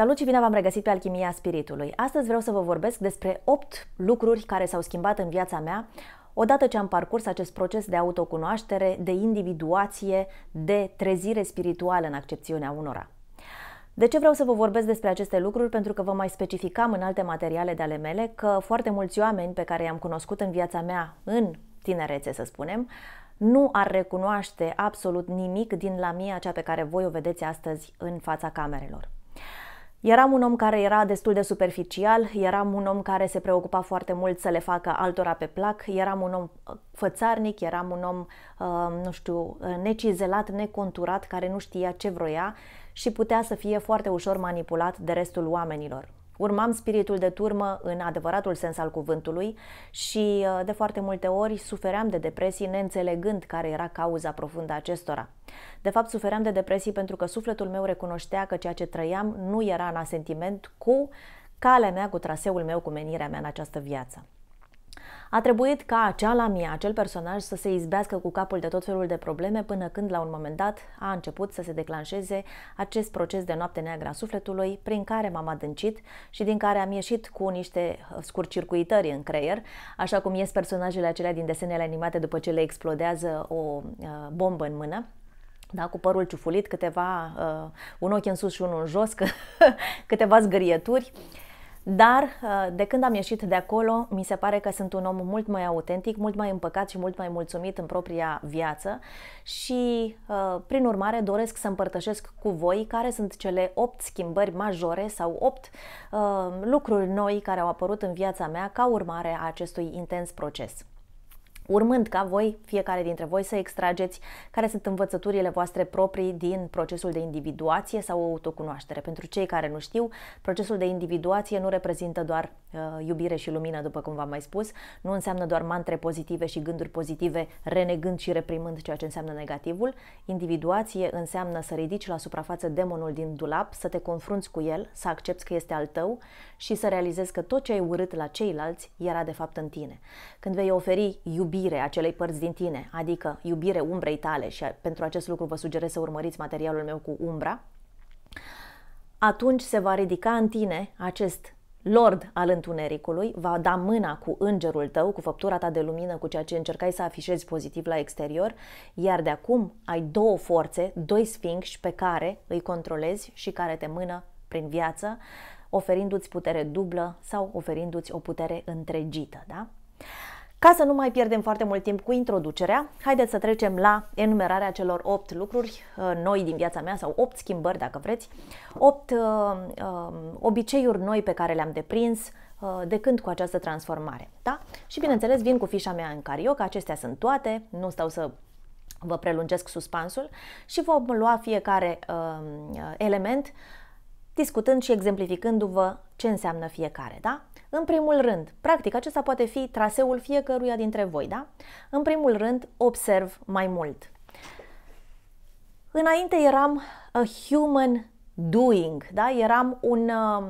Salut și bine v-am regăsit pe Alchimia Spiritului. Astăzi vreau să vă vorbesc despre 8 lucruri care s-au schimbat în viața mea odată ce am parcurs acest proces de autocunoaștere, de individuație, de trezire spirituală în accepțiunea unora. De ce vreau să vă vorbesc despre aceste lucruri? Pentru că vă mai specificam în alte materiale de ale mele că foarte mulți oameni pe care i-am cunoscut în viața mea, în tinerețe să spunem, nu ar recunoaște absolut nimic din la mie, cea pe care voi o vedeți astăzi în fața camerelor. Eram un om care era destul de superficial, eram un om care se preocupa foarte mult să le facă altora pe plac, eram un om uh, fățarnic, eram un om, uh, nu știu, uh, necizelat, neconturat, care nu știa ce vroia și putea să fie foarte ușor manipulat de restul oamenilor. Urmam spiritul de turmă în adevăratul sens al cuvântului și uh, de foarte multe ori sufeream de depresii neînțelegând care era cauza profundă a acestora. De fapt, sufeream de depresii pentru că sufletul meu recunoștea că ceea ce trăiam nu era în asentiment cu calea mea, cu traseul meu, cu menirea mea în această viață. A trebuit ca acea la mie, acel personaj, să se izbească cu capul de tot felul de probleme până când, la un moment dat, a început să se declanșeze acest proces de noapte neagră a sufletului, prin care m-am adâncit și din care am ieșit cu niște uh, scurcircuitări în creier, așa cum ies personajele acelea din desenele animate după ce le explodează o uh, bombă în mână da, cu părul ciufulit, câteva, uh, un ochi în sus și unul în jos, câteva zgârieturi. Uh, dar uh, de când am ieșit de acolo, mi se pare că sunt un om mult mai autentic, mult mai împăcat și mult mai mulțumit în propria viață și, uh, prin urmare, doresc să împărtășesc cu voi care sunt cele 8 schimbări majore sau 8 uh, lucruri noi care au apărut în viața mea ca urmare a acestui intens proces urmând ca voi, fiecare dintre voi, să extrageți care sunt învățăturile voastre proprii din procesul de individuație sau autocunoaștere. Pentru cei care nu știu, procesul de individuație nu reprezintă doar uh, iubire și lumină, după cum v-am mai spus, nu înseamnă doar mantre pozitive și gânduri pozitive, renegând și reprimând ceea ce înseamnă negativul. Individuație înseamnă să ridici la suprafață demonul din dulap, să te confrunți cu el, să accepti că este al tău și să realizezi că tot ce ai urât la ceilalți era de fapt în tine. Când vei oferi iubire iubire celei părți din tine, adică iubire umbrei tale și pentru acest lucru vă sugerez să urmăriți materialul meu cu umbra, atunci se va ridica în tine acest lord al întunericului, va da mâna cu îngerul tău, cu făptura ta de lumină, cu ceea ce încercai să afișezi pozitiv la exterior, iar de acum ai două forțe, doi sfinși pe care îi controlezi și care te mână prin viață, oferindu-ți putere dublă sau oferindu-ți o putere întregită, da? Ca să nu mai pierdem foarte mult timp cu introducerea, haideți să trecem la enumerarea celor 8 lucruri uh, noi din viața mea sau 8 schimbări, dacă vreți, 8 uh, uh, obiceiuri noi pe care le-am deprins uh, de când cu această transformare. Da? Și bineînțeles vin cu fișa mea în carioca, acestea sunt toate, nu stau să vă prelungesc suspansul și vom lua fiecare uh, element discutând și exemplificându-vă ce înseamnă fiecare, da? În primul rând, practic, acesta poate fi traseul fiecăruia dintre voi, da? În primul rând, observ mai mult. Înainte eram a human doing, da? Eram un, uh,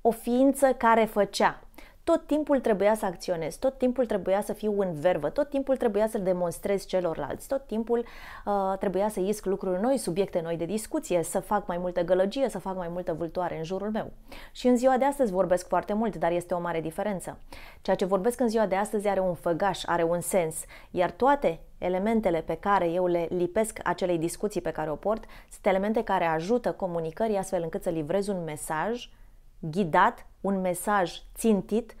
o ființă care făcea tot timpul trebuia să acționez, tot timpul trebuia să fiu în vervă, tot timpul trebuia să demonstrez celorlalți, tot timpul uh, trebuia să isc lucruri noi, subiecte noi de discuție, să fac mai multă gălăgie, să fac mai multă vâltoare în jurul meu. Și în ziua de astăzi vorbesc foarte mult, dar este o mare diferență. Ceea ce vorbesc în ziua de astăzi are un făgaș, are un sens, iar toate elementele pe care eu le lipesc acelei discuții pe care o port sunt elemente care ajută comunicării astfel încât să livrez un mesaj ghidat, un mesaj țintit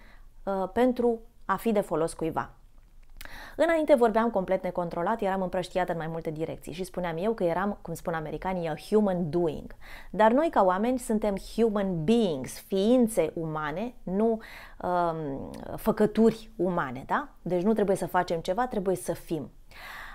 uh, pentru a fi de folos cuiva. Înainte vorbeam complet necontrolat, eram împrăștiat în mai multe direcții și spuneam eu că eram, cum spun americanii, a human doing. Dar noi ca oameni suntem human beings, ființe umane, nu um, făcături umane, da? Deci nu trebuie să facem ceva, trebuie să fim.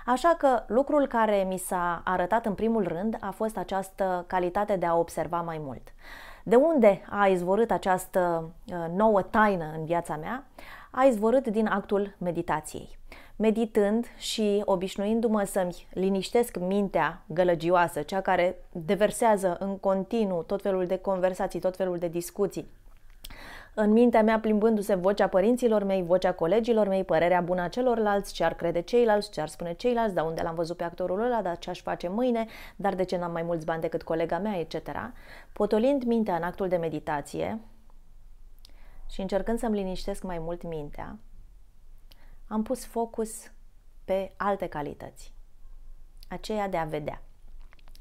Așa că lucrul care mi s-a arătat în primul rând a fost această calitate de a observa mai mult. Uh, de unde a izvorât această uh, nouă taină în viața mea? A izvorât din actul meditației. Meditând și obișnuindu-mă să-mi liniștesc mintea gălăgioasă, cea care deversează în continuu tot felul de conversații, tot felul de discuții, în mintea mea plimbându-se vocea părinților mei, vocea colegilor mei, părerea bună a celorlalți, ce ar crede ceilalți, ce ar spune ceilalți, dar unde l-am văzut pe actorul ăla, dar ce aș face mâine, dar de ce n-am mai mulți bani decât colega mea, etc. Potolind mintea în actul de meditație și încercând să-mi liniștesc mai mult mintea, am pus focus pe alte calități. Aceea de a vedea.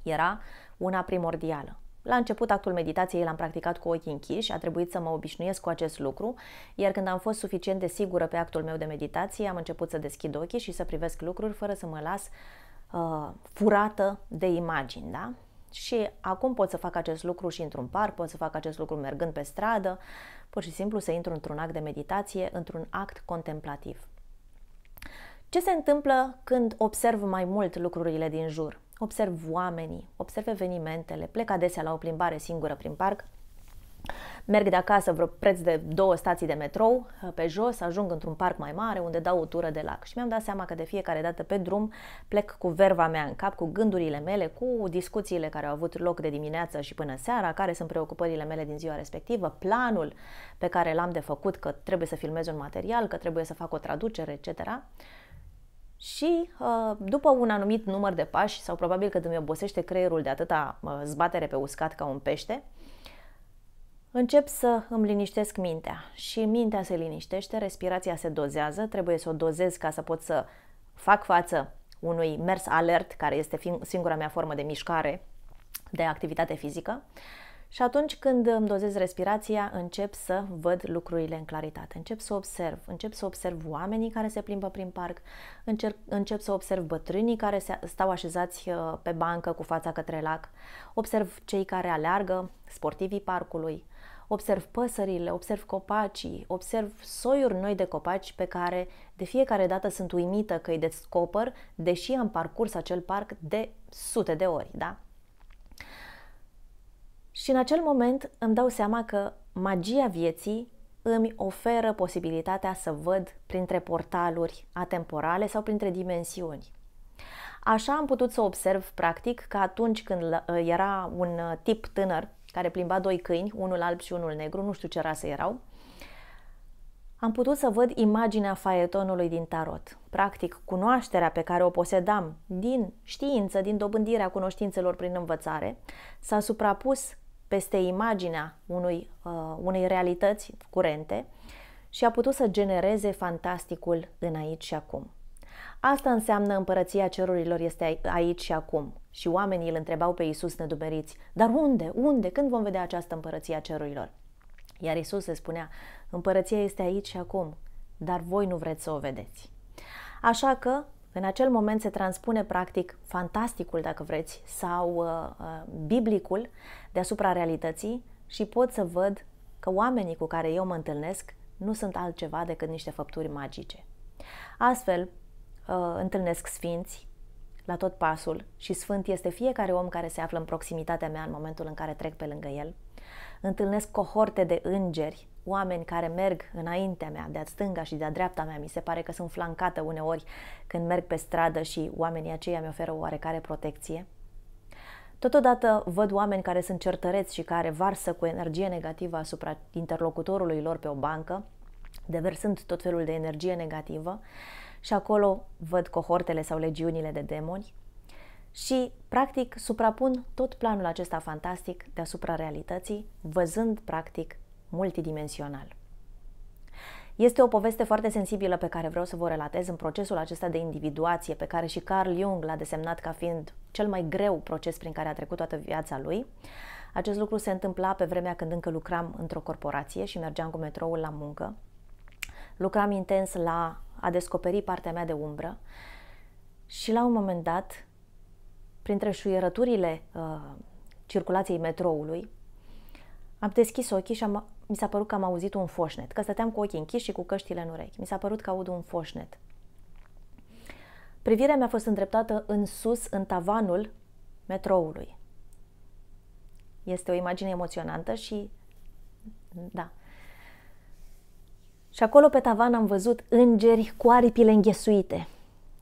Era una primordială. La început, actul meditației l-am practicat cu ochii închiși, a trebuit să mă obișnuiesc cu acest lucru, iar când am fost suficient de sigură pe actul meu de meditație, am început să deschid ochii și să privesc lucruri fără să mă las uh, furată de imagini, da? Și acum pot să fac acest lucru și într-un parc, pot să fac acest lucru mergând pe stradă, pur și simplu să intru într-un act de meditație, într-un act contemplativ. Ce se întâmplă când observ mai mult lucrurile din jur? observ oamenii, observ evenimentele, plec adesea la o plimbare singură prin parc, merg de acasă vreo preț de două stații de metrou uh, pe jos, ajung într-un parc mai mare unde dau o tură de lac și mi-am dat seama că de fiecare dată pe drum plec cu verva mea în cap, cu gândurile mele, cu discuțiile care au avut loc de dimineață și până seara, care sunt preocupările mele din ziua respectivă, planul pe care l-am de făcut că trebuie să filmez un material, că trebuie să fac o traducere, etc și uh, după un anumit număr de pași, sau probabil că îmi obosește creierul de atâta uh, zbatere pe uscat ca un pește, încep să îmi liniștesc mintea și mintea se liniștește, respirația se dozează, trebuie să o dozez ca să pot să fac față unui mers alert, care este singura mea formă de mișcare, de activitate fizică. Uh, și atunci când îmi dozez respirația, încep să văd lucrurile în claritate, încep să observ, încep să observ oamenii care se plimbă prin parc, încerc, încep să observ bătrânii care se, stau așezați uh, pe bancă cu fața către lac, observ cei care aleargă, sportivii parcului, observ păsările, observ copacii, observ soiuri noi de copaci pe care de fiecare dată sunt uimită că îi descoper, deși am parcurs acel parc de sute de ori, da? Și în acel moment îmi dau seama că magia vieții îmi oferă posibilitatea să văd printre portaluri atemporale sau printre dimensiuni. Așa am putut să observ, practic, că atunci când uh, era un uh, tip tânăr care plimba doi câini, unul alb și unul negru, nu știu ce rasă erau, am putut să văd imaginea faetonului din tarot. Practic, cunoașterea pe care o posedam din știință, din dobândirea cunoștințelor prin învățare, s-a suprapus peste imaginea unui, uh, unei realități curente și a putut să genereze fantasticul în aici și acum. Asta înseamnă împărăția cerurilor este aici și acum. Și oamenii îl întrebau pe Iisus nedumeriți, dar unde, unde, când vom vedea această împărăție a cerurilor? Iar Iisus se spunea, împărăția este aici și acum, dar voi nu vreți să o vedeți. Așa că în acel moment se transpune practic fantasticul, dacă vreți, sau uh, uh, biblicul deasupra realității și pot să văd că oamenii cu care eu mă întâlnesc nu sunt altceva decât niște făpturi magice. Astfel, uh, întâlnesc sfinți la tot pasul și sfânt este fiecare om care se află în proximitatea mea în momentul în care trec pe lângă el. Întâlnesc cohorte de îngeri oameni care merg înaintea mea, de-a stânga și de-a dreapta mea. Mi se pare că sunt flancată uneori când merg pe stradă și oamenii aceia mi oferă oarecare protecție. Totodată văd oameni care sunt certăreți și care varsă cu energie negativă asupra interlocutorului lor pe o bancă, deversând tot felul de energie negativă și acolo văd cohortele sau legiunile de demoni și, practic, suprapun tot planul acesta fantastic deasupra realității, văzând, practic, multidimensional. Este o poveste foarte sensibilă pe care vreau să vă relatez în procesul acesta de individuație pe care și Carl Jung l-a desemnat ca fiind cel mai greu proces prin care a trecut toată viața lui. Acest lucru se întâmpla pe vremea când încă lucram într-o corporație și mergeam cu metroul la muncă. Lucram intens la a descoperi partea mea de umbră și la un moment dat, printre șuierăturile uh, circulației metroului, am deschis ochii și am mi s-a părut că am auzit un foșnet, că stăteam cu ochii închiși și cu căștile în urechi. Mi s-a părut că aud un foșnet. Privirea mi-a fost îndreptată în sus, în tavanul metroului. Este o imagine emoționantă și da. Și acolo pe tavan am văzut îngeri cu aripile înghesuite,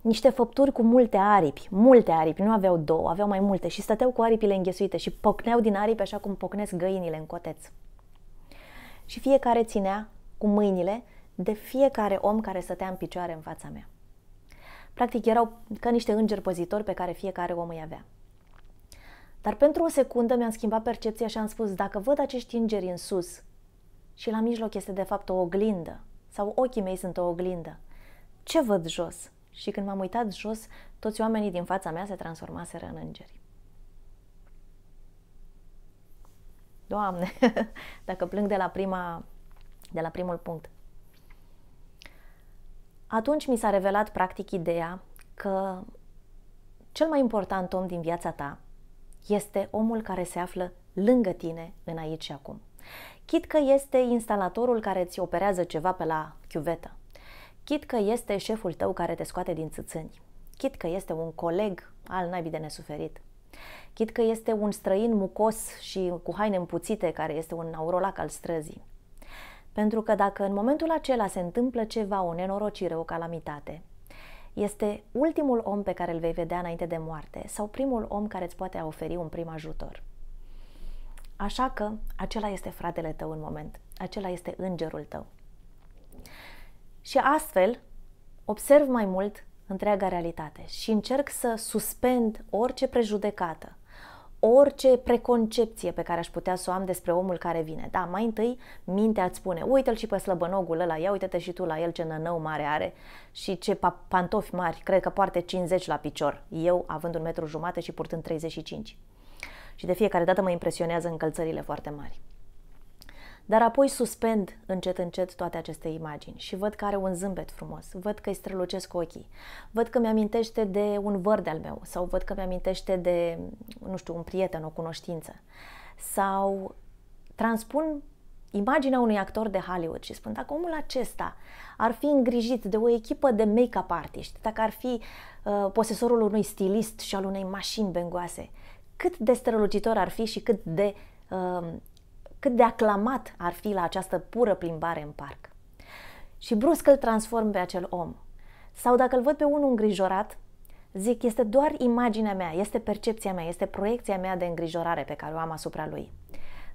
niște făpturi cu multe aripi, multe aripi, nu aveau două, aveau mai multe și stăteau cu aripile înghesuite și pocneau din aripi așa cum pocnesc găinile în coteț și fiecare ținea cu mâinile de fiecare om care stătea în picioare în fața mea. Practic erau ca niște îngeri păzitori pe care fiecare om îi avea. Dar pentru o secundă mi-am schimbat percepția și am spus, dacă văd acești îngeri în sus și la mijloc este de fapt o oglindă, sau ochii mei sunt o oglindă, ce văd jos? Și când m-am uitat jos, toți oamenii din fața mea se transformaseră în îngeri. Doamne, dacă plâng de la, prima, de la primul punct. Atunci mi s-a revelat practic ideea că cel mai important om din viața ta este omul care se află lângă tine în aici și acum. Chit că este instalatorul care îți operează ceva pe la chiuvetă, chit că este șeful tău care te scoate din țâțâni, chit că este un coleg al naibii de nesuferit, Chit că este un străin mucos și cu haine împuțite, care este un aurolac al străzii. Pentru că dacă în momentul acela se întâmplă ceva, o nenorocire, o calamitate, este ultimul om pe care îl vei vedea înainte de moarte sau primul om care îți poate oferi un prim ajutor. Așa că acela este fratele tău în moment, acela este îngerul tău. Și astfel observ mai mult întreaga realitate și încerc să suspend orice prejudecată, orice preconcepție pe care aș putea să o am despre omul care vine. Da, mai întâi mintea îți spune, uite-l și pe slăbănogul ăla, ia uite-te și tu la el ce nănău mare are și ce pantofi mari, cred că poarte 50 la picior, eu având un metru jumate și purtând 35. Și de fiecare dată mă impresionează încălțările foarte mari. Dar apoi suspend încet, încet toate aceste imagini și văd că are un zâmbet frumos, văd că îi strălucesc ochii, văd că mi-amintește de un văr de-al meu sau văd că mi-amintește de, nu știu, un prieten, o cunoștință. Sau transpun imaginea unui actor de Hollywood și spun dacă omul acesta ar fi îngrijit de o echipă de make-up artiști, dacă ar fi uh, posesorul unui stilist și al unei mașini bengoase, cât de strălucitor ar fi și cât de uh, cât de aclamat ar fi la această pură plimbare în parc. Și brusc îl transform pe acel om. Sau dacă îl văd pe unul îngrijorat, zic, este doar imaginea mea, este percepția mea, este proiecția mea de îngrijorare pe care o am asupra lui.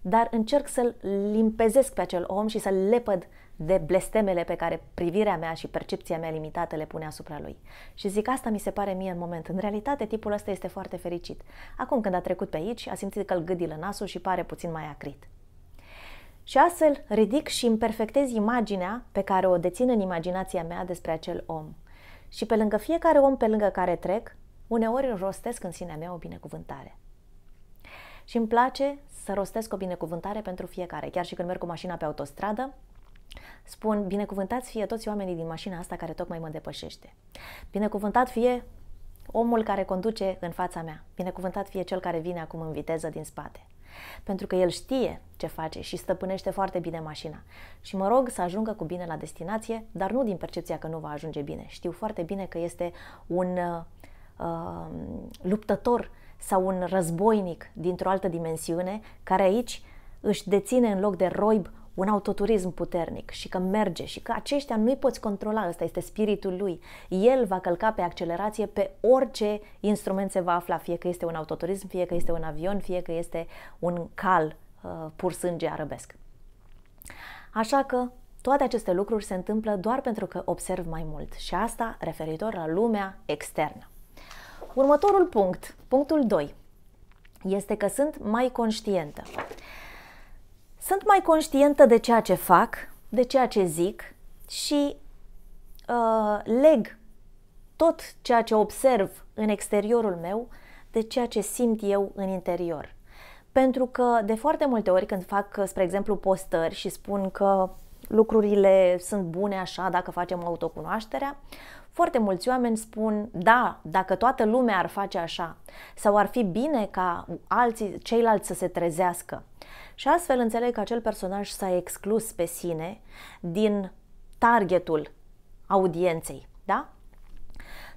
Dar încerc să-l limpezesc pe acel om și să-l lepăd de blestemele pe care privirea mea și percepția mea limitată le pune asupra lui. Și zic, asta mi se pare mie în moment. În realitate, tipul ăsta este foarte fericit. Acum când a trecut pe aici, a simțit că îl gâdilă nasul și pare puțin mai acrit și astfel ridic și îmi perfectez imaginea pe care o dețin în imaginația mea despre acel om. Și pe lângă fiecare om pe lângă care trec, uneori rostesc în sinea mea o binecuvântare. Și îmi place să rostesc o binecuvântare pentru fiecare. Chiar și când merg cu mașina pe autostradă, spun binecuvântați fie toți oamenii din mașina asta care tocmai mă depășește. Binecuvântat fie omul care conduce în fața mea. Binecuvântat fie cel care vine acum în viteză din spate. Pentru că el știe ce face și stăpânește foarte bine mașina. Și mă rog să ajungă cu bine la destinație, dar nu din percepția că nu va ajunge bine. Știu foarte bine că este un uh, um, luptător sau un războinic dintr-o altă dimensiune care aici își deține în loc de roib un autoturism puternic și că merge și că aceștia nu-i poți controla, ăsta este spiritul lui. El va călca pe accelerație pe orice instrument se va afla, fie că este un autoturism, fie că este un avion, fie că este un cal uh, pur sânge arabesc. Așa că toate aceste lucruri se întâmplă doar pentru că observ mai mult și asta referitor la lumea externă. Următorul punct, punctul 2, este că sunt mai conștientă. Sunt mai conștientă de ceea ce fac, de ceea ce zic și uh, leg tot ceea ce observ în exteriorul meu de ceea ce simt eu în interior. Pentru că de foarte multe ori când fac, uh, spre exemplu, postări și spun că lucrurile sunt bune așa dacă facem autocunoașterea, foarte mulți oameni spun, da, dacă toată lumea ar face așa, sau ar fi bine ca alții, ceilalți să se trezească. Și astfel înțeleg că acel personaj s-a exclus pe sine din targetul audienței, da?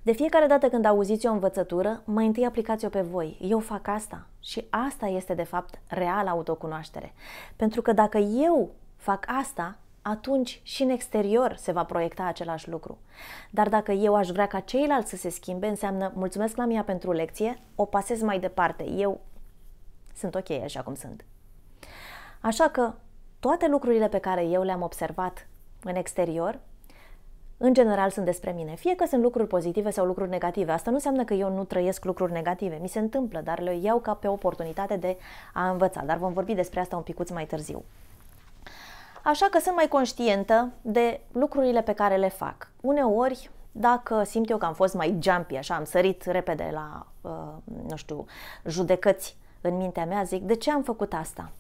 De fiecare dată când auziți o învățătură, mai întâi aplicați-o pe voi. Eu fac asta și asta este de fapt real autocunoaștere. Pentru că dacă eu fac asta, atunci și în exterior se va proiecta același lucru. Dar dacă eu aș vrea ca ceilalți să se schimbe, înseamnă mulțumesc la mea pentru lecție, o pasez mai departe, eu sunt ok așa cum sunt. Așa că toate lucrurile pe care eu le-am observat în exterior, în general sunt despre mine. Fie că sunt lucruri pozitive sau lucruri negative. Asta nu înseamnă că eu nu trăiesc lucruri negative. Mi se întâmplă, dar le iau ca pe oportunitate de a învăța. Dar vom vorbi despre asta un picuț mai târziu. Așa că sunt mai conștientă de lucrurile pe care le fac. Uneori, dacă simt eu că am fost mai jumpy, așa, am sărit repede la, uh, nu știu, judecăți în mintea mea, zic, de ce am făcut asta?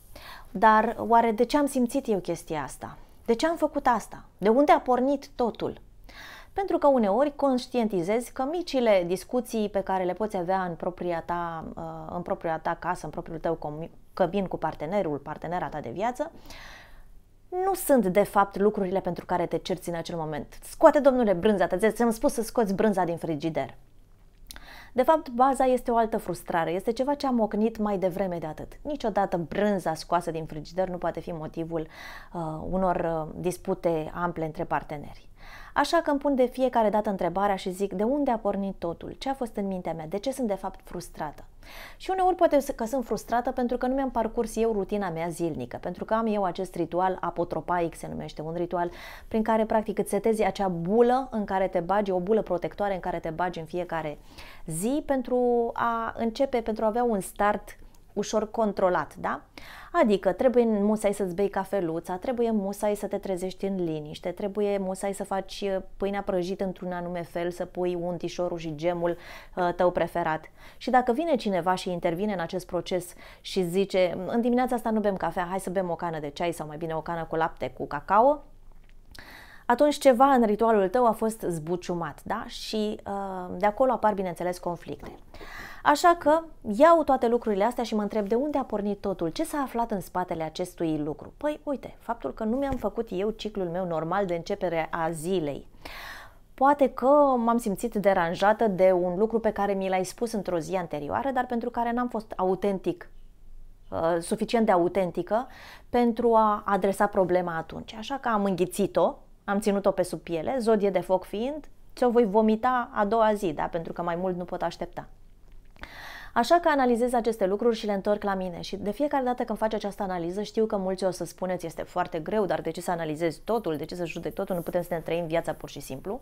Dar oare de ce am simțit eu chestia asta? De ce am făcut asta? De unde a pornit totul? Pentru că uneori conștientizezi că micile discuții pe care le poți avea în propria ta, uh, în propria ta casă, în propriul tău căbin cu partenerul, partenera ta de viață, nu sunt de fapt lucrurile pentru care te cerți în acel moment. Scoate, domnule, brânza, te am spus să scoți brânza din frigider. De fapt, baza este o altă frustrare, este ceva ce am ocnit mai devreme de atât. Niciodată brânza scoasă din frigider nu poate fi motivul uh, unor uh, dispute ample între parteneri. Așa că îmi pun de fiecare dată întrebarea și zic de unde a pornit totul, ce a fost în mintea mea, de ce sunt de fapt frustrată. Și uneori poate că sunt frustrată pentru că nu mi-am parcurs eu rutina mea zilnică, pentru că am eu acest ritual apotropaic, se numește un ritual prin care practic îți setezi acea bulă în care te bagi, o bulă protectoare în care te bagi în fiecare zi pentru a începe, pentru a avea un start ușor controlat, da? Adică trebuie musai să-ți bei cafeluța, trebuie musai să te trezești în liniște, trebuie musai să faci uh, pâinea prăjită într-un anume fel, să pui untișorul și gemul uh, tău preferat. Și dacă vine cineva și intervine în acest proces și zice în dimineața asta nu bem cafea, hai să bem o cană de ceai sau mai bine o cană cu lapte cu cacao, atunci ceva în ritualul tău a fost zbuciumat, da? Și uh, de acolo apar, bineînțeles, conflicte. Așa că iau toate lucrurile astea și mă întreb de unde a pornit totul, ce s-a aflat în spatele acestui lucru. Păi, uite, faptul că nu mi-am făcut eu ciclul meu normal de începere a zilei. Poate că m-am simțit deranjată de un lucru pe care mi l-ai spus într-o zi anterioară, dar pentru care n-am fost autentic uh, suficient de autentică pentru a adresa problema atunci. Așa că am înghițit-o, am ținut-o pe sub piele, zodie de foc fiind, ți-o voi vomita a doua zi, da? pentru că mai mult nu pot aștepta. Așa că analizez aceste lucruri și le întorc la mine și de fiecare dată când faci această analiză știu că mulți o să spuneți este foarte greu, dar de ce să analizezi totul, de ce să judec totul, nu putem să ne trăim viața pur și simplu.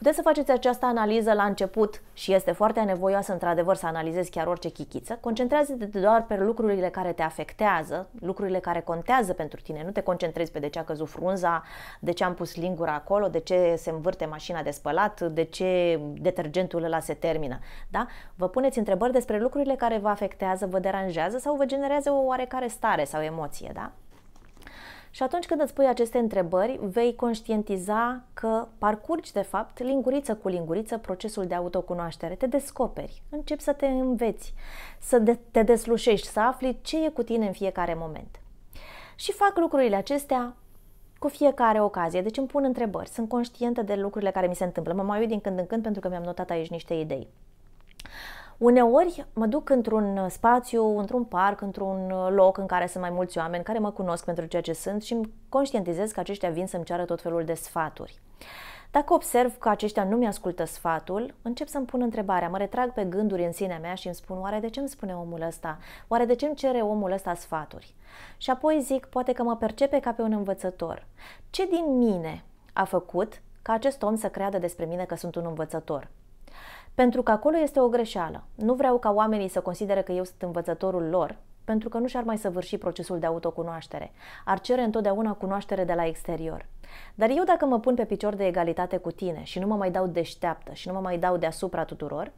Puteți să faceți această analiză la început și este foarte nevoioasă într-adevăr să analizezi chiar orice chichiță. Concentrează-te doar pe lucrurile care te afectează, lucrurile care contează pentru tine. Nu te concentrezi pe de ce a căzut frunza, de ce am pus lingura acolo, de ce se învârte mașina de spălat, de ce detergentul ăla se termină. Da? Vă puneți întrebări despre lucrurile care vă afectează, vă deranjează sau vă generează o oarecare stare sau emoție. Da? Și atunci când îți pui aceste întrebări, vei conștientiza că parcurgi, de fapt, linguriță cu linguriță procesul de autocunoaștere. Te descoperi, începi să te înveți, să te deslușești, să afli ce e cu tine în fiecare moment. Și fac lucrurile acestea cu fiecare ocazie. Deci îmi pun întrebări, sunt conștientă de lucrurile care mi se întâmplă. Mă mai uit din când în când pentru că mi-am notat aici niște idei. Uneori mă duc într-un uh, spațiu, într-un parc, într-un uh, loc în care sunt mai mulți oameni care mă cunosc pentru ceea ce sunt și îmi conștientizez că aceștia vin să-mi ceară tot felul de sfaturi. Dacă observ că aceștia nu mi-ascultă sfatul, încep să-mi pun întrebarea, mă retrag pe gânduri în sinea mea și îmi spun oare de ce îmi spune omul ăsta? Oare de ce îmi cere omul ăsta sfaturi? Și apoi zic, poate că mă percepe ca pe un învățător. Ce din mine a făcut ca acest om să creadă despre mine că sunt un învățător? Pentru că acolo este o greșeală. Nu vreau ca oamenii să considere că eu sunt învățătorul lor, pentru că nu și-ar mai săvârși procesul de autocunoaștere. Ar cere întotdeauna cunoaștere de la exterior. Dar eu dacă mă pun pe picior de egalitate cu tine și nu mă mai dau deșteaptă și nu mă mai dau deasupra tuturor,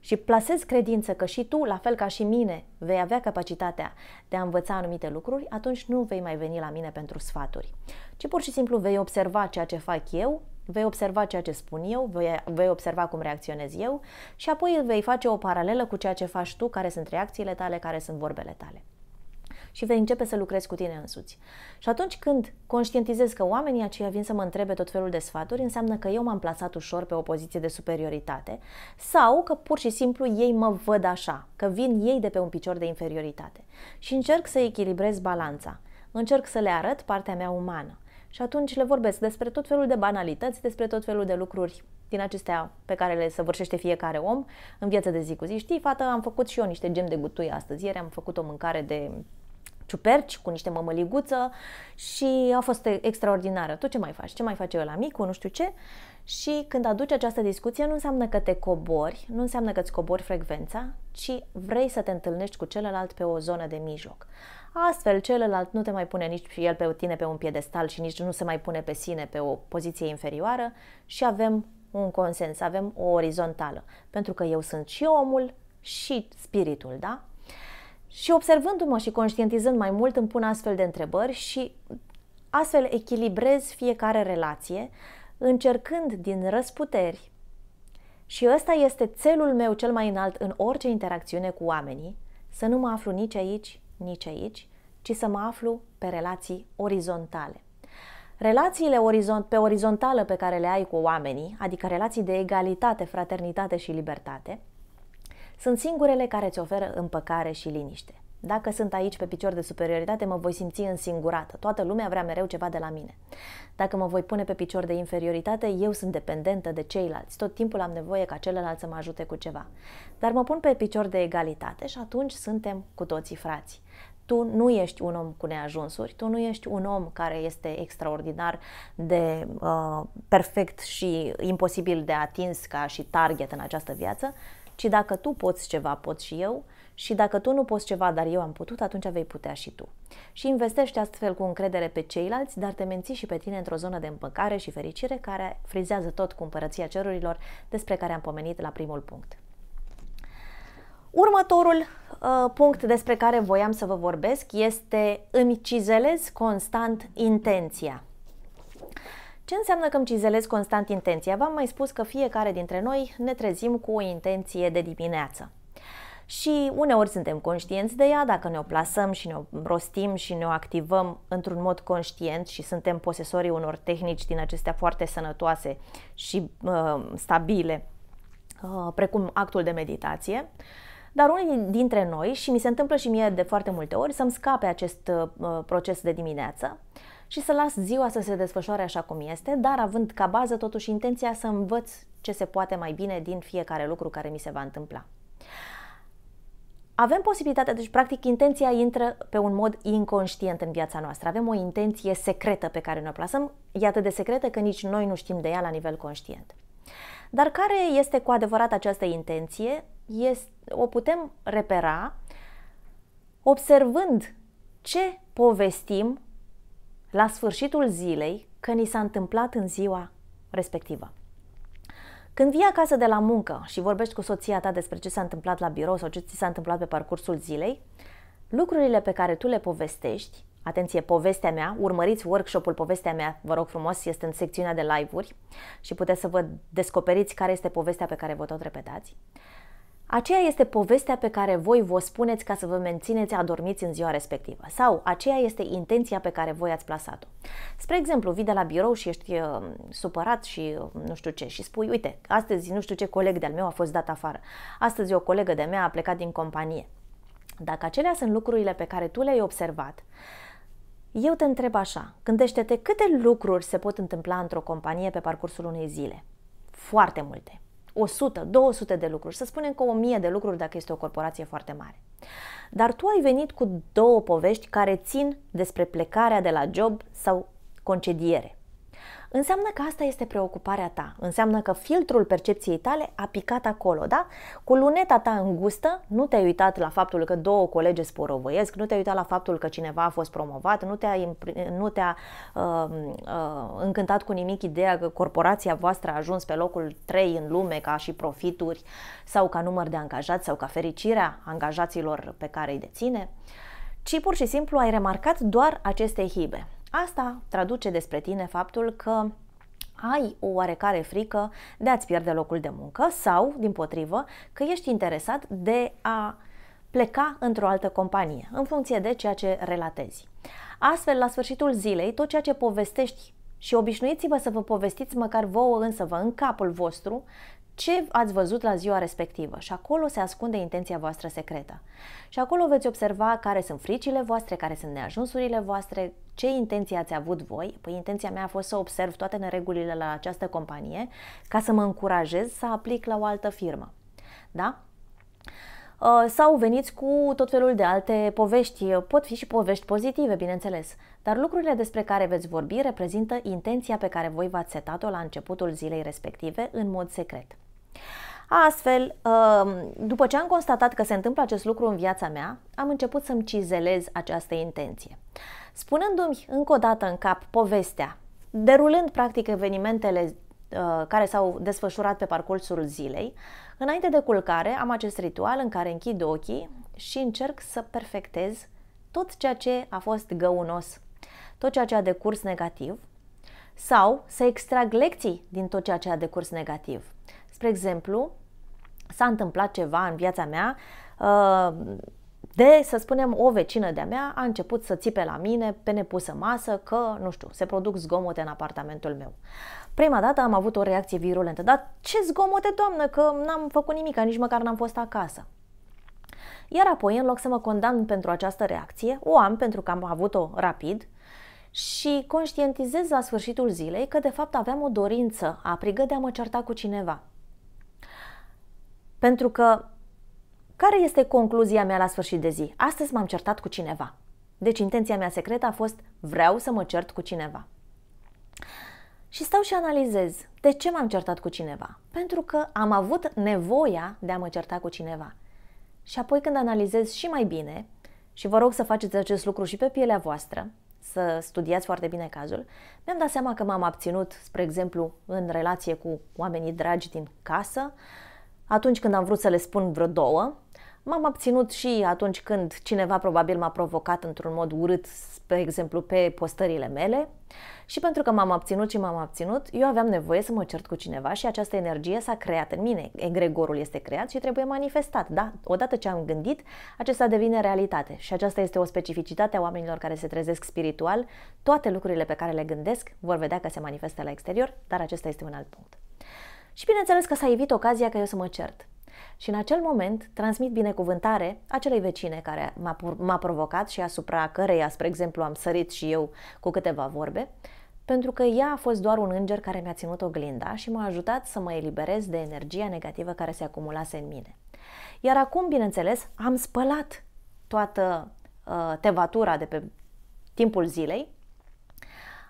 și plasez credință că și tu, la fel ca și mine, vei avea capacitatea de a învăța anumite lucruri, atunci nu vei mai veni la mine pentru sfaturi, ci pur și simplu vei observa ceea ce fac eu, Vei observa ceea ce spun eu, vei, vei observa cum reacționez eu și apoi vei face o paralelă cu ceea ce faci tu, care sunt reacțiile tale, care sunt vorbele tale și vei începe să lucrezi cu tine însuți. Și atunci când conștientizez că oamenii aceia vin să mă întrebe tot felul de sfaturi, înseamnă că eu m-am plasat ușor pe o poziție de superioritate sau că pur și simplu ei mă văd așa, că vin ei de pe un picior de inferioritate. Și încerc să echilibrez balanța. Încerc să le arăt partea mea umană. Și atunci le vorbesc despre tot felul de banalități, despre tot felul de lucruri din acestea pe care le săvârșește fiecare om în viața de zi cu zi. Știi, fată, am făcut și eu niște gem de gutui astăzi. Ieri am făcut o mâncare de ciuperci cu niște mămăliguță și a fost extraordinară. Tu ce mai faci? Ce mai face la micu? Nu știu ce. Și când aduci această discuție, nu înseamnă că te cobori, nu înseamnă că îți cobori frecvența, ci vrei să te întâlnești cu celălalt pe o zonă de mijloc. Astfel, celălalt nu te mai pune nici el pe tine pe un piedestal și nici nu se mai pune pe sine pe o poziție inferioară și avem un consens, avem o orizontală, pentru că eu sunt și omul și spiritul, da? Și observându-mă și conștientizând mai mult, îmi pun astfel de întrebări și astfel echilibrez fiecare relație, încercând din răsputeri. Și ăsta este celul meu cel mai înalt în orice interacțiune cu oamenii, să nu mă aflu nici aici, nici aici, ci să mă aflu pe relații orizontale. Relațiile orizont, pe orizontală pe care le ai cu oamenii, adică relații de egalitate, fraternitate și libertate, sunt singurele care îți oferă împăcare și liniște. Dacă sunt aici pe picior de superioritate, mă voi simți însingurată. Toată lumea vrea mereu ceva de la mine. Dacă mă voi pune pe picior de inferioritate, eu sunt dependentă de ceilalți. Tot timpul am nevoie ca celălalt să mă ajute cu ceva. Dar mă pun pe picior de egalitate și atunci suntem cu toții frați tu nu ești un om cu neajunsuri, tu nu ești un om care este extraordinar de uh, perfect și imposibil de atins ca și target în această viață, ci dacă tu poți ceva, pot și eu, și dacă tu nu poți ceva, dar eu am putut, atunci vei putea și tu. Și investește astfel cu încredere pe ceilalți, dar te menții și pe tine într-o zonă de împăcare și fericire care frizează tot cu împărăția cerurilor despre care am pomenit la primul punct. Următorul uh, punct despre care voiam să vă vorbesc este îmi cizelez constant intenția. Ce înseamnă că îmi cizelez constant intenția? V-am mai spus că fiecare dintre noi ne trezim cu o intenție de dimineață și uneori suntem conștienți de ea dacă ne-o plasăm și ne-o rostim și ne-o activăm într-un mod conștient și suntem posesorii unor tehnici din acestea foarte sănătoase și uh, stabile, uh, precum actul de meditație. Dar unii dintre noi, și mi se întâmplă și mie de foarte multe ori, să-mi scape acest uh, proces de dimineață și să las ziua să se desfășoare așa cum este, dar având ca bază totuși intenția să învăț ce se poate mai bine din fiecare lucru care mi se va întâmpla avem posibilitatea, deci practic intenția intră pe un mod inconștient în viața noastră. Avem o intenție secretă pe care ne-o plasăm, e atât de secretă că nici noi nu știm de ea la nivel conștient. Dar care este cu adevărat această intenție? Este, o putem repera observând ce povestim la sfârșitul zilei că ni s-a întâmplat în ziua respectivă. Când vii acasă de la muncă și vorbești cu soția ta despre ce s-a întâmplat la birou sau ce ți s-a întâmplat pe parcursul zilei, lucrurile pe care tu le povestești, atenție, povestea mea, urmăriți workshopul Povestea mea, vă rog frumos, este în secțiunea de live-uri și puteți să vă descoperiți care este povestea pe care vă tot repetați. Aceea este povestea pe care voi vă spuneți ca să vă mențineți adormiți în ziua respectivă sau aceea este intenția pe care voi ați plasat-o. Spre exemplu, vii de la birou și ești uh, supărat și uh, nu știu ce și spui, uite, astăzi nu știu ce coleg de-al meu a fost dat afară, astăzi o colegă de-a mea a plecat din companie. Dacă acelea sunt lucrurile pe care tu le-ai observat, eu te întreb așa, gândește-te câte lucruri se pot întâmpla într-o companie pe parcursul unei zile. Foarte multe. 100, 200 de lucruri, să spunem că 1000 de lucruri dacă este o corporație foarte mare. Dar tu ai venit cu două povești care țin despre plecarea de la job sau concediere înseamnă că asta este preocuparea ta, înseamnă că filtrul percepției tale a picat acolo, da? Cu luneta ta îngustă nu te-ai uitat la faptul că două colege sporovăiesc, nu te-ai uitat la faptul că cineva a fost promovat, nu te-a, nu te-a uh, uh, încântat cu nimic ideea că corporația voastră a ajuns pe locul 3 în lume ca și profituri sau ca număr de angajați sau ca fericirea angajaților pe care îi deține, ci pur și simplu ai remarcat doar aceste hibe. Asta traduce despre tine faptul că ai o oarecare frică de a-ți pierde locul de muncă sau, din potrivă, că ești interesat de a pleca într-o altă companie, în funcție de ceea ce relatezi. Astfel, la sfârșitul zilei, tot ceea ce povestești și obișnuiți-vă să vă povestiți măcar vouă însă vă în capul vostru ce ați văzut la ziua respectivă și acolo se ascunde intenția voastră secretă. Și acolo veți observa care sunt fricile voastre, care sunt neajunsurile voastre, ce intenție ați avut voi. Păi intenția mea a fost să observ toate neregulile la această companie ca să mă încurajez să aplic la o altă firmă. Da? Uh, sau veniți cu tot felul de alte povești. Pot fi și povești pozitive, bineînțeles, dar lucrurile despre care veți vorbi reprezintă intenția pe care voi v-ați setat-o la începutul zilei respective în mod secret. Astfel, um, după ce am constatat că se întâmplă acest lucru în viața mea, am început să-mi cizelez această intenție. Spunându-mi încă o dată în cap povestea, derulând practic evenimentele uh, care s-au desfășurat pe parcursul zilei, înainte de culcare am acest ritual în care închid ochii și încerc să perfectez tot ceea ce a fost găunos, tot ceea ce a decurs negativ, sau să extrag lecții din tot ceea ce a decurs negativ Spre exemplu, s-a întâmplat ceva în viața mea uh, de, să spunem, o vecină de-a mea a început să țipe la mine pe nepusă masă că, nu știu, se produc zgomote în apartamentul meu. Prima dată am avut o reacție virulentă, dar ce zgomote, doamnă, că n-am făcut nimic, nici măcar n-am fost acasă. Iar apoi, în loc să mă condamn pentru această reacție, o am pentru că am avut-o rapid și conștientizez la sfârșitul zilei că de fapt aveam o dorință aprigă de a mă certa cu cineva – pentru că care este concluzia mea la sfârșit de zi? Astăzi m-am certat cu cineva. Deci intenția mea secretă a fost vreau să mă cert cu cineva. Și stau și analizez de ce m-am certat cu cineva. Pentru că am avut nevoia de a mă certa cu cineva. Și apoi când analizez și mai bine, și vă rog să faceți acest lucru și pe pielea voastră, să studiați foarte bine cazul, mi-am dat seama că m-am abținut, spre exemplu, în relație cu oamenii dragi din casă, uh, atunci când am vrut să le spun vreo două, m-am abținut și atunci când cineva probabil m-a provocat într-un mod urât, pe exemplu, pe postările mele. Și pentru că m-am abținut și m-am abținut, eu aveam nevoie să mă cert cu cineva și această energie s-a creat în mine. Egregorul este creat și trebuie manifestat, da? Odată ce am gândit, acesta devine realitate. Și aceasta este o specificitate a oamenilor care se trezesc spiritual. Toate lucrurile pe care le gândesc vor vedea că se manifestă la exterior, dar acesta este un alt punct și bineînțeles că s-a evit ocazia că eu să mă cert. Și în acel moment transmit binecuvântare acelei vecine care m-a, m-a provocat și asupra căreia, spre exemplu, am sărit și eu cu câteva vorbe, pentru că ea a fost doar un înger care mi-a ținut oglinda și m-a ajutat să mă eliberez de energia negativă care se acumulase în mine. Iar acum, bineînțeles, am spălat toată uh, tevatura de pe timpul zilei,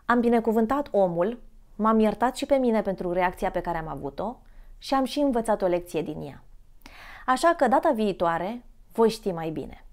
am binecuvântat omul m-am iertat și pe mine pentru reacția pe care am avut-o și am și învățat o lecție din ea. Așa că data viitoare voi ști mai bine.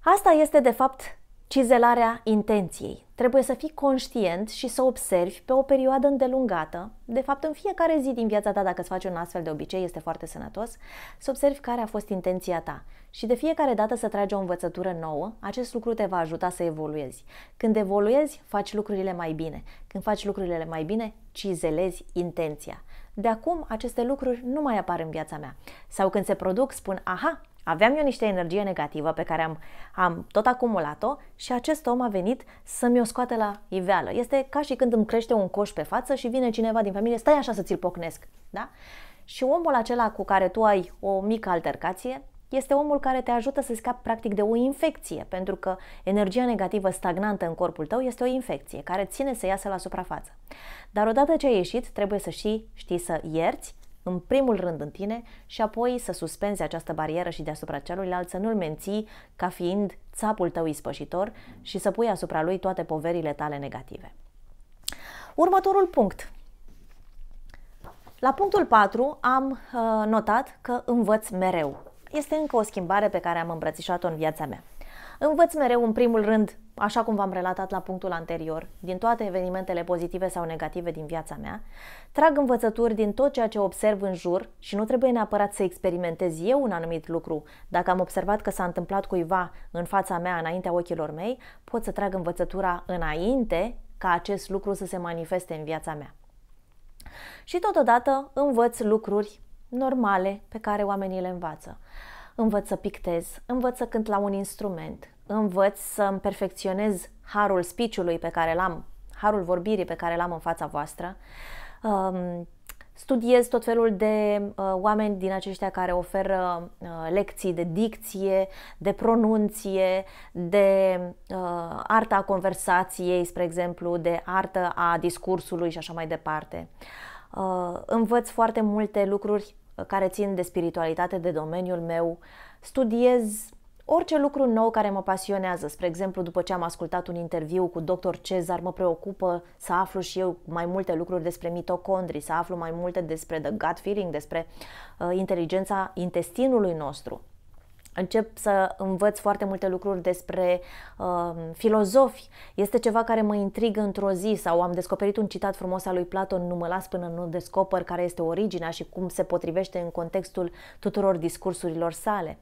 Asta este, de fapt, cizelarea intenției, Trebuie să fii conștient și să observi pe o perioadă îndelungată, de fapt în fiecare zi din viața ta, dacă îți faci un astfel de obicei, este foarte sănătos, să observi care a fost intenția ta și de fiecare dată să tragi o învățătură nouă, acest lucru te va ajuta să evoluezi. Când evoluezi, faci lucrurile mai bine. Când faci lucrurile mai bine, cizelezi intenția. De acum, aceste lucruri nu mai apar în viața mea. Sau când se produc, spun, aha, Aveam eu niște energie negativă pe care am, am tot acumulat-o și acest om a venit să mi-o scoate la iveală. Este ca și când îmi crește un coș pe față și vine cineva din familie, stai așa să ți-l pocnesc. Da? Și omul acela cu care tu ai o mică altercație este omul care te ajută să scapi practic de o infecție, pentru că energia negativă stagnantă în corpul tău este o infecție care ține să iasă la suprafață. Dar odată ce ai ieșit, trebuie să și știi să ierți în primul rând în tine și apoi să suspenzi această barieră și deasupra celuilalt, să nu-l menții ca fiind țapul tău ispășitor și să pui asupra lui toate poverile tale negative. Următorul punct. La punctul 4 am uh, notat că învăț mereu. Este încă o schimbare pe care am îmbrățișat-o în viața mea. Învăț mereu în primul rând, așa cum v-am relatat la punctul anterior, din toate evenimentele pozitive sau negative din viața mea, trag învățături din tot ceea ce observ în jur și nu trebuie neapărat să experimentez eu un anumit lucru. Dacă am observat că s-a întâmplat cuiva în fața mea, înaintea ochilor mei, pot să trag învățătura înainte ca acest lucru să se manifeste în viața mea. Și totodată învăț lucruri normale pe care oamenii le învață. Învăț să pictez, învăț să cânt la un instrument, învăț să îmi perfecționez harul spiciului pe care l-am, harul vorbirii pe care l-am în fața voastră. Um, studiez tot felul de uh, oameni din aceștia care oferă uh, lecții de dicție, de pronunție, de uh, arta a conversației, spre exemplu, de artă a discursului și așa mai departe. Uh, învăț foarte multe lucruri care țin de spiritualitate, de domeniul meu, studiez orice lucru nou care mă pasionează. Spre exemplu, după ce am ascultat un interviu cu dr. Cezar, mă preocupă să aflu și eu mai multe lucruri despre mitocondrii, să aflu mai multe despre the gut feeling, despre uh, inteligența intestinului nostru încep să învăț foarte multe lucruri despre uh, filozofi. Este ceva care mă intrigă într-o zi sau am descoperit un citat frumos al lui Platon, nu mă las până nu descoper care este originea și cum se potrivește în contextul tuturor discursurilor sale.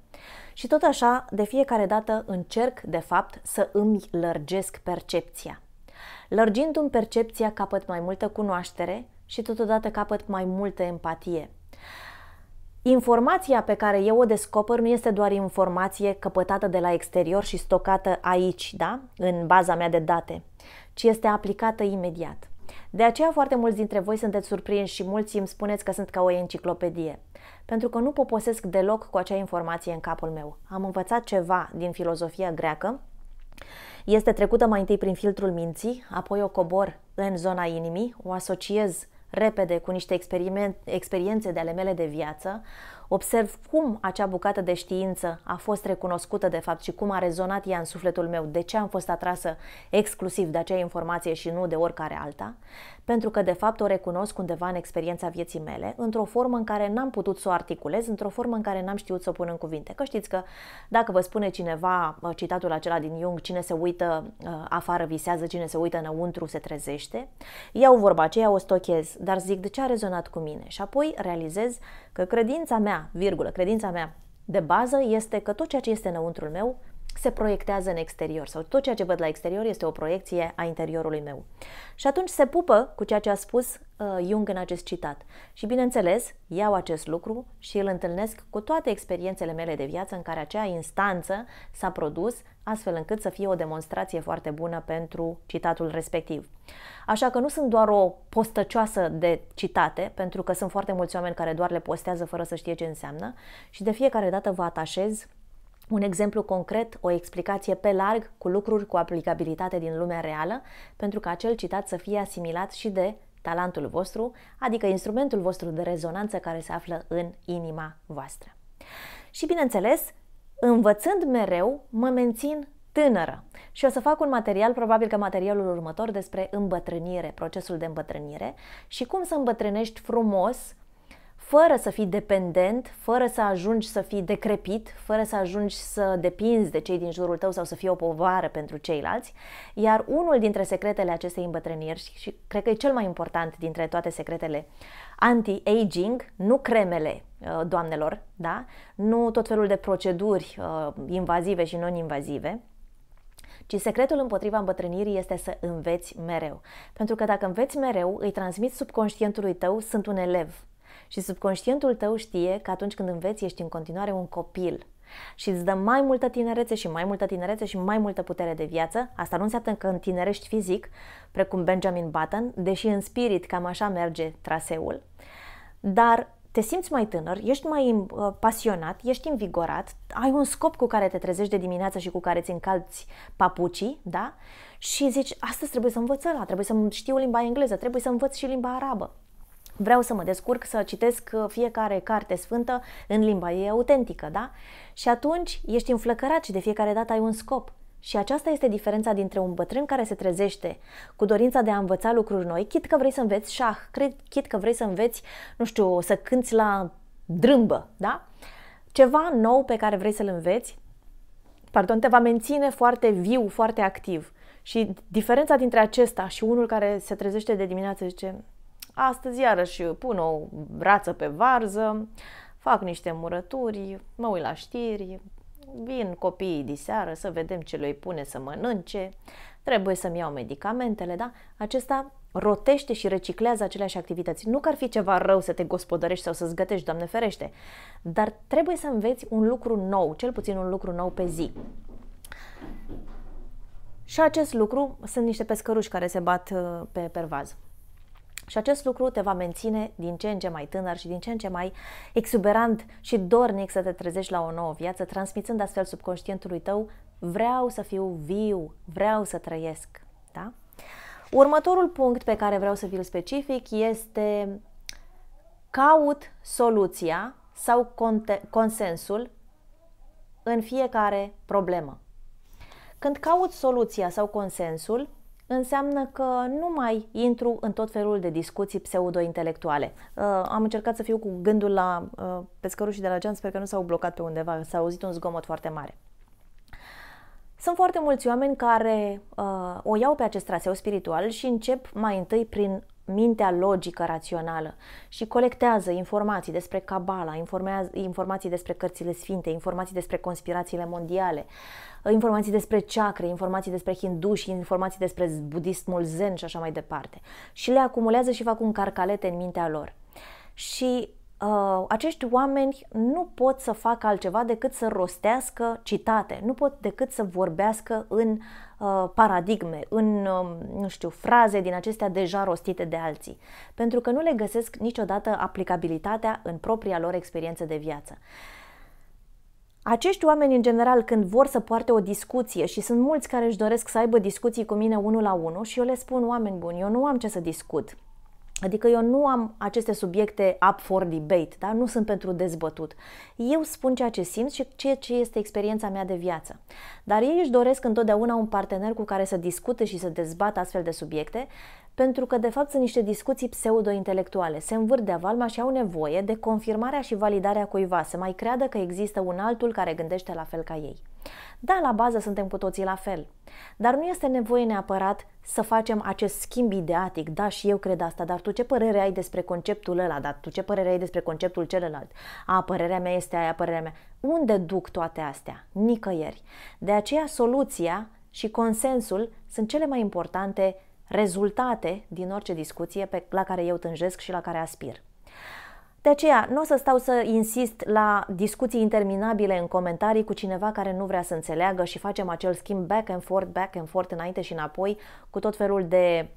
Și tot așa, de fiecare dată încerc, de fapt, să îmi lărgesc percepția. Lărgindu-mi percepția, capăt mai multă cunoaștere și totodată capăt mai multă empatie. Informația pe care eu o descoper nu este doar informație căpătată de la exterior și stocată aici, da? în baza mea de date, ci este aplicată imediat. De aceea foarte mulți dintre voi sunteți surprinși și mulți îmi spuneți că sunt ca o enciclopedie, pentru că nu poposesc deloc cu acea informație în capul meu. Am învățat ceva din filozofia greacă, este trecută mai întâi prin filtrul minții, apoi o cobor în zona inimii, o asociez repede cu niște experiențe de ale mele de viață, Observ cum acea bucată de știință a fost recunoscută de fapt și cum a rezonat ea în sufletul meu, de ce am fost atrasă exclusiv de acea informație și nu de oricare alta, pentru că de fapt o recunosc undeva în experiența vieții mele, într-o formă în care n-am putut să o articulez, într-o formă în care n-am știut să o pun în cuvinte. Că știți că dacă vă spune cineva uh, citatul acela din Jung, cine se uită uh, afară visează, cine se uită înăuntru se trezește, iau vorba aceea, o stochez, dar zic de ce a rezonat cu mine și apoi realizez că credința mea, virgulă, credința mea de bază este că tot ceea ce este înăuntrul meu se proiectează în exterior sau tot ceea ce văd la exterior este o proiecție a interiorului meu. Și atunci se pupă cu ceea ce a spus uh, Jung în acest citat. Și bineînțeles, iau acest lucru și îl întâlnesc cu toate experiențele mele de viață în care acea instanță s-a produs astfel încât să fie o demonstrație foarte bună pentru citatul respectiv. Așa că nu sunt doar o postăcioasă de citate, pentru că sunt foarte mulți oameni care doar le postează fără să știe ce înseamnă și de fiecare dată vă atașez un exemplu concret, o explicație pe larg cu lucruri cu aplicabilitate din lumea reală, pentru ca acel citat să fie asimilat și de talentul vostru, adică instrumentul vostru de rezonanță care se află în inima voastră. Și bineînțeles, învățând mereu, mă mențin tânără. Și o să fac un material, probabil că materialul următor, despre îmbătrânire, procesul de îmbătrânire și cum să îmbătrânești frumos, fără să fii dependent, fără să ajungi să fii decrepit, fără să ajungi să depinzi de cei din jurul tău sau să fii o povară pentru ceilalți. Iar unul dintre secretele acestei îmbătrâniri și cred că e cel mai important dintre toate secretele anti-aging, nu cremele uh, doamnelor, da? nu tot felul de proceduri uh, invazive și non-invazive, ci secretul împotriva îmbătrânirii este să înveți mereu. Pentru că dacă înveți mereu, îi transmiți subconștientului tău, sunt un elev, și subconștientul tău știe că atunci când înveți ești în continuare un copil și îți dă mai multă tinerețe și mai multă tinerețe și mai multă putere de viață. Asta nu înseamnă că întinerești fizic, precum Benjamin Button, deși în spirit cam așa merge traseul, dar te simți mai tânăr, ești mai uh, pasionat, ești invigorat. ai un scop cu care te trezești de dimineață și cu care îți încalți papucii, da? Și zici, astăzi trebuie să învăț ăla, trebuie să știu limba engleză, trebuie să învăț și limba arabă vreau să mă descurc să citesc uh, fiecare carte sfântă în limba ei autentică, da? Și atunci ești înflăcărat și de fiecare dată ai un scop. Și aceasta este diferența dintre un bătrân care se trezește cu dorința de a învăța lucruri noi, chit că vrei să înveți șah, chit că vrei să înveți, nu știu, să cânți la drâmbă, da? Ceva nou pe care vrei să-l înveți, pardon, te va menține foarte viu, foarte activ. Și diferența dintre acesta și unul care se trezește de dimineață zice, Astăzi iarăși pun o rață pe varză, fac niște murături, mă uit la știri, vin copiii de seară să vedem ce le pune să mănânce, trebuie să-mi iau medicamentele, da? Acesta rotește și reciclează aceleași activități. Nu că ar fi ceva rău să te gospodărești sau să-ți gătești, Doamne ferește, dar trebuie să înveți un lucru nou, cel puțin un lucru nou pe zi. Și acest lucru sunt niște pescăruși care se bat uh, pe pervaz. Și acest lucru te va menține din ce în ce mai tânăr și din ce în ce mai exuberant și dornic să te trezești la o nouă viață, transmițând astfel subconștientului tău vreau să fiu viu, vreau să trăiesc. Da? Următorul punct pe care vreau să fiu specific este caut soluția sau consensul în fiecare problemă. Când caut soluția sau consensul, înseamnă că nu mai intru în tot felul de discuții pseudo-intelectuale. Uh, am încercat să fiu cu gândul la uh, pescărușii de la geam, sper că nu s-au blocat pe undeva, s-a auzit un zgomot foarte mare. Sunt foarte mulți oameni care uh, o iau pe acest traseu spiritual și încep mai întâi prin mintea logică rațională și colectează informații despre cabala, informații despre cărțile sfinte, informații despre conspirațiile mondiale, uh, Uh, informații despre chakre, informații despre hinduși, informații despre budismul zen și așa mai departe. Și le acumulează și fac un carcalete în mintea lor. Și uh, acești oameni nu pot să facă altceva decât să rostească citate, nu pot decât să vorbească în uh, paradigme, în, uh, nu știu, fraze din acestea deja rostite de alții, pentru că nu le găsesc niciodată aplicabilitatea în propria lor experiență de viață. Acești oameni, în general, când vor să poarte o discuție și sunt mulți care își doresc să aibă discuții cu mine unul la unul și eu le spun, oameni buni, eu nu am ce să discut. Adică eu nu am aceste subiecte up for debate, da? nu sunt pentru dezbătut. Eu spun ceea ce simt și ceea ce este experiența mea de viață. Dar ei își doresc întotdeauna un partener cu care să discute și să dezbată astfel de subiecte pentru că de fapt sunt niște discuții pseudo-intelectuale. Se învârt de valma și au nevoie de confirmarea și validarea cuiva, să mai creadă că există un altul care gândește la fel ca ei. Da, la bază suntem cu toții la fel, dar nu este nevoie neapărat să facem acest schimb ideatic, da, și eu cred asta, dar tu ce părere ai despre conceptul ăla, dar tu ce părere ai despre conceptul celălalt? A, părerea mea este aia, părerea mea. Unde duc toate astea? Nicăieri. De aceea soluția și consensul sunt cele mai importante rezultate din orice discuție pe, la care eu tânjesc și la care aspir. De aceea, nu o să stau să insist la discuții interminabile în comentarii cu cineva care nu vrea să înțeleagă și facem acel schimb back and forth, back and forth, înainte și înapoi, cu tot felul de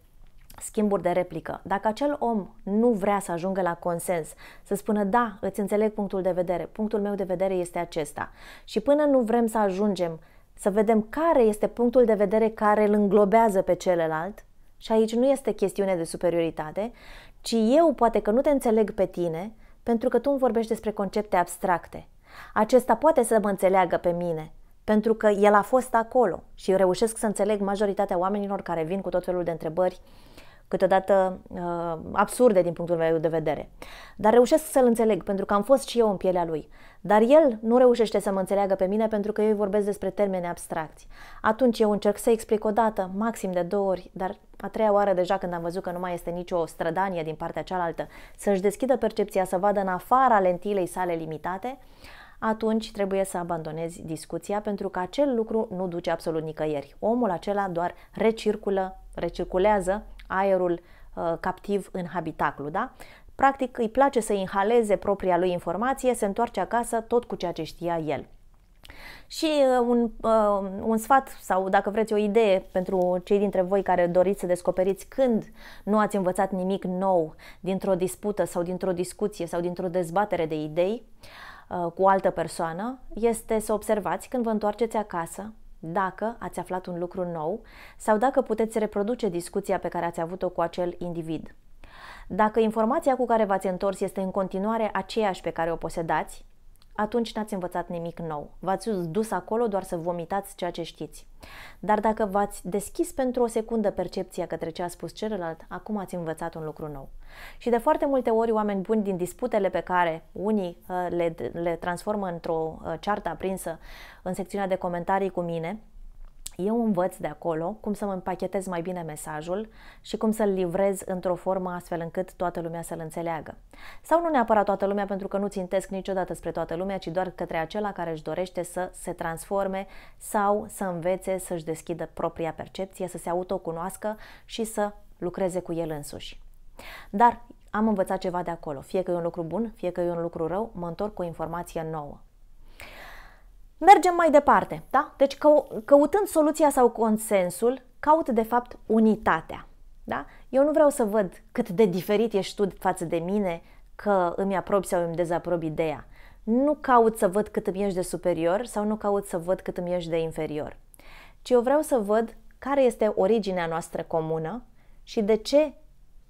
schimburi de replică. Dacă acel om nu vrea să ajungă la consens, să spună da, îți înțeleg punctul de vedere, punctul meu de vedere este acesta. Și până nu vrem să ajungem să vedem care este punctul de vedere care îl înglobează pe celălalt, și aici nu este chestiune de superioritate, ci eu poate că nu te înțeleg pe tine pentru că tu îmi vorbești despre concepte abstracte. Acesta poate să mă înțeleagă pe mine, pentru că el a fost acolo și eu reușesc să înțeleg majoritatea oamenilor care vin cu tot felul de întrebări câteodată uh, absurde din punctul meu de vedere. Dar reușesc să-l înțeleg, pentru că am fost și eu în pielea lui. Dar el nu reușește să mă înțeleagă pe mine pentru că eu îi vorbesc despre termeni abstracti. Atunci eu încerc să explic o dată, maxim de două ori, dar a treia oară deja când am văzut că nu mai este nicio strădanie din partea cealaltă, să-și deschidă percepția, să vadă în afara lentilei sale limitate, atunci trebuie să abandonezi discuția pentru că acel lucru nu duce absolut nicăieri. Omul acela doar recirculă, recirculează aerul uh, captiv în habitaclu, da? Practic îi place să inhaleze propria lui informație, se întoarce acasă tot cu ceea ce știa el. Și uh, un, uh, un sfat sau, dacă vreți, o idee pentru cei dintre voi care doriți să descoperiți când nu ați învățat nimic nou dintr-o dispută sau dintr-o discuție sau dintr-o dezbatere de idei uh, cu o altă persoană, este să observați când vă întoarceți acasă dacă ați aflat un lucru nou sau dacă puteți reproduce discuția pe care ați avut-o cu acel individ. Dacă informația cu care v-ați întors este în continuare aceeași pe care o posedați, atunci n-ați învățat nimic nou. V-ați dus acolo doar să vomitați ceea ce știți. Dar dacă v-ați deschis pentru o secundă percepția către ce a spus celălalt, acum ați învățat un lucru nou. Și de foarte multe ori oameni buni din disputele pe care unii uh, le, le transformă într-o uh, ceartă aprinsă în secțiunea de comentarii cu mine, eu învăț de acolo cum să mă împachetez mai bine mesajul și cum să-l livrez într-o formă astfel încât toată lumea să-l înțeleagă. Sau nu neapărat toată lumea, pentru că nu țintesc niciodată spre toată lumea, ci doar către acela care își dorește să se transforme sau să învețe să-și deschidă propria percepție, să se autocunoască și să lucreze cu el însuși. Dar am învățat ceva de acolo, fie că e un lucru bun, fie că e un lucru rău, mă întorc cu o informație nouă. Mergem mai departe, da? Deci că, căutând soluția sau consensul, caut de fapt unitatea, da? Eu nu vreau să văd cât de diferit ești tu față de mine, că îmi aprobi sau îmi dezaprob ideea. Nu caut să văd cât îmi ești de superior sau nu caut să văd cât îmi ești de inferior, ci eu vreau să văd care este originea noastră comună și de ce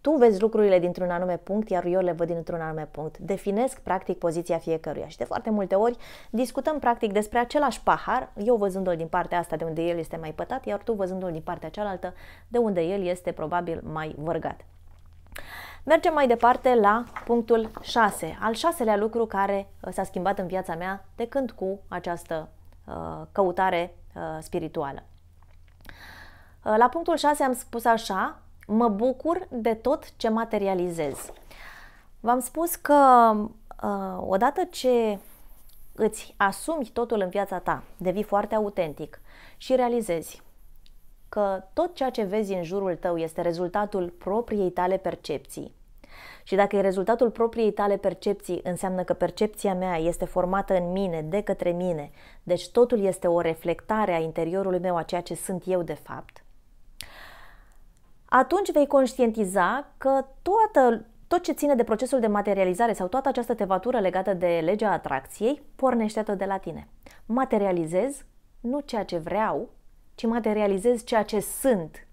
tu vezi lucrurile dintr-un anume punct, iar eu le văd dintr-un anume punct. Definesc practic poziția fiecăruia și de foarte multe ori discutăm practic despre același pahar, eu văzându-l din partea asta de unde el este mai pătat, iar tu văzându-l din partea cealaltă de unde el este probabil mai vărgat. Mergem mai departe la punctul 6, al șaselea lucru care uh, s-a schimbat în viața mea de când cu această uh, căutare uh, spirituală. Uh, la punctul 6 am spus așa, Mă bucur de tot ce materializez. V-am spus că uh, odată ce îți asumi totul în viața ta, devii foarte autentic și realizezi că tot ceea ce vezi în jurul tău este rezultatul propriei tale percepții. Și dacă e rezultatul propriei tale percepții, înseamnă că percepția mea este formată în mine, de către mine. Deci totul este o reflectare a interiorului meu a ceea ce sunt eu de fapt atunci vei conștientiza că toată, tot ce ține de procesul de materializare sau toată această tevatură legată de legea atracției pornește tot de la tine. Materializez nu ceea ce vreau, ci materializez ceea ce sunt.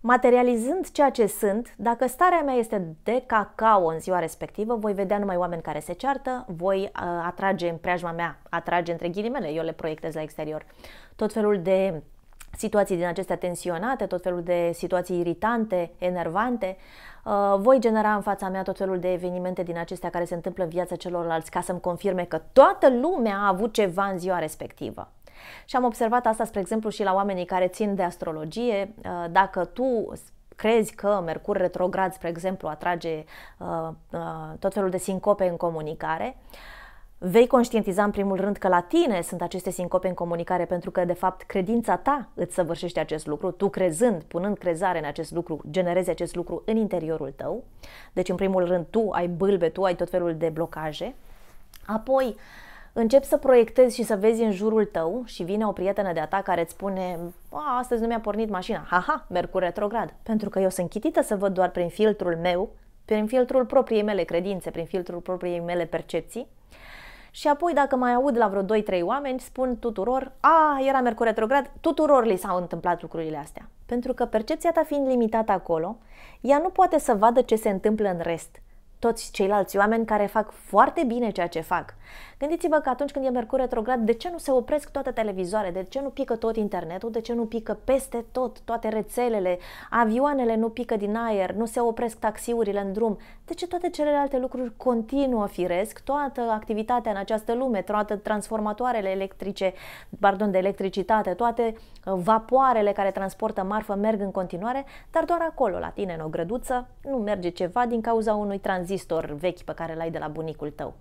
Materializând ceea ce sunt, dacă starea mea este de cacao în ziua respectivă, voi vedea numai oameni care se ceartă, voi uh, atrage în preajma mea, atrage între ghilimele, eu le proiectez la exterior, tot felul de situații din acestea tensionate, tot felul de situații iritante, enervante. Uh, voi genera în fața mea tot felul de evenimente din acestea care se întâmplă în viața celorlalți ca să-mi confirme că toată lumea a avut ceva în ziua respectivă. Și am observat asta, spre exemplu, și la oamenii care țin de astrologie. Uh, dacă tu crezi că Mercur retrograd, spre exemplu, atrage uh, tot felul de sincope în comunicare, Vei conștientiza în primul rând că la tine sunt aceste sincope în comunicare pentru că, de fapt, credința ta îți săvârșește acest lucru, tu crezând, punând crezare în acest lucru, generezi acest lucru în interiorul tău. Deci, în primul rând, tu ai bâlbe, tu ai tot felul de blocaje. Apoi, începi să proiectezi și să vezi în jurul tău și vine o prietenă de-a ta care îți spune A, astăzi nu mi-a pornit mașina, haha, merg cu retrograd, pentru că eu sunt chitită să văd doar prin filtrul meu, prin filtrul propriei mele credințe, prin filtrul propriei mele percepții și apoi dacă mai aud la vreo 2-3 oameni, spun tuturor, a, era Mercur retrograd, tuturor li s-au întâmplat lucrurile astea. Pentru că percepția ta fiind limitată acolo, ea nu poate să vadă ce se întâmplă în rest – toți ceilalți oameni care fac foarte bine ceea ce fac. Gândiți-vă că atunci când e Mercur retrograd, de ce nu se opresc toate televizoare, de ce nu pică tot internetul, de ce nu pică peste tot toate rețelele, avioanele nu pică din aer, nu se opresc taxiurile în drum, de ce toate celelalte lucruri continuă firesc, toată activitatea în această lume, toate transformatoarele electrice, pardon, de electricitate, toate uh, vapoarele care transportă marfă merg în continuare, dar doar acolo, la tine, în o grăduță, nu merge ceva din cauza unui tranzit tranzistor vechi pe care l-ai de la bunicul tău.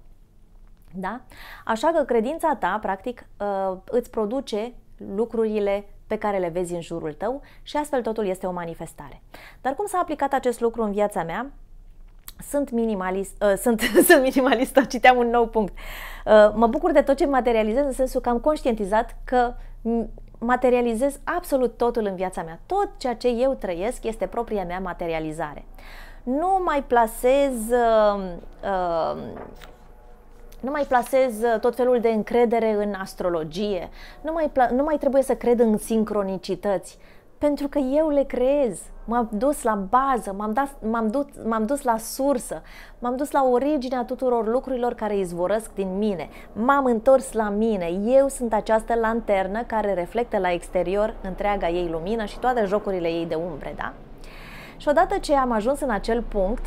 Da? Așa că credința ta, practic, uh, îți produce lucrurile pe care le vezi în jurul tău și astfel totul este o manifestare. Dar cum s-a aplicat acest lucru în viața mea? Sunt minimalist, uh, sunt, sunt minimalistă, citeam un nou punct. Uh, mă bucur de tot ce materializez în sensul că am conștientizat că materializez absolut totul în viața mea. Tot ceea ce eu trăiesc este propria mea materializare nu mai plasez uh, uh, nu mai plasez tot felul de încredere în astrologie, nu mai, nu mai trebuie să cred în sincronicități, pentru că eu le creez. M-am dus la bază, m-am, dat, m-am, dus, m-am dus la sursă, m-am dus la originea tuturor lucrurilor care izvorăsc din mine. M-am întors la mine. Eu sunt această lanternă care reflectă la exterior întreaga ei lumină și toate jocurile ei de umbre, da? Și odată ce am ajuns în acel punct,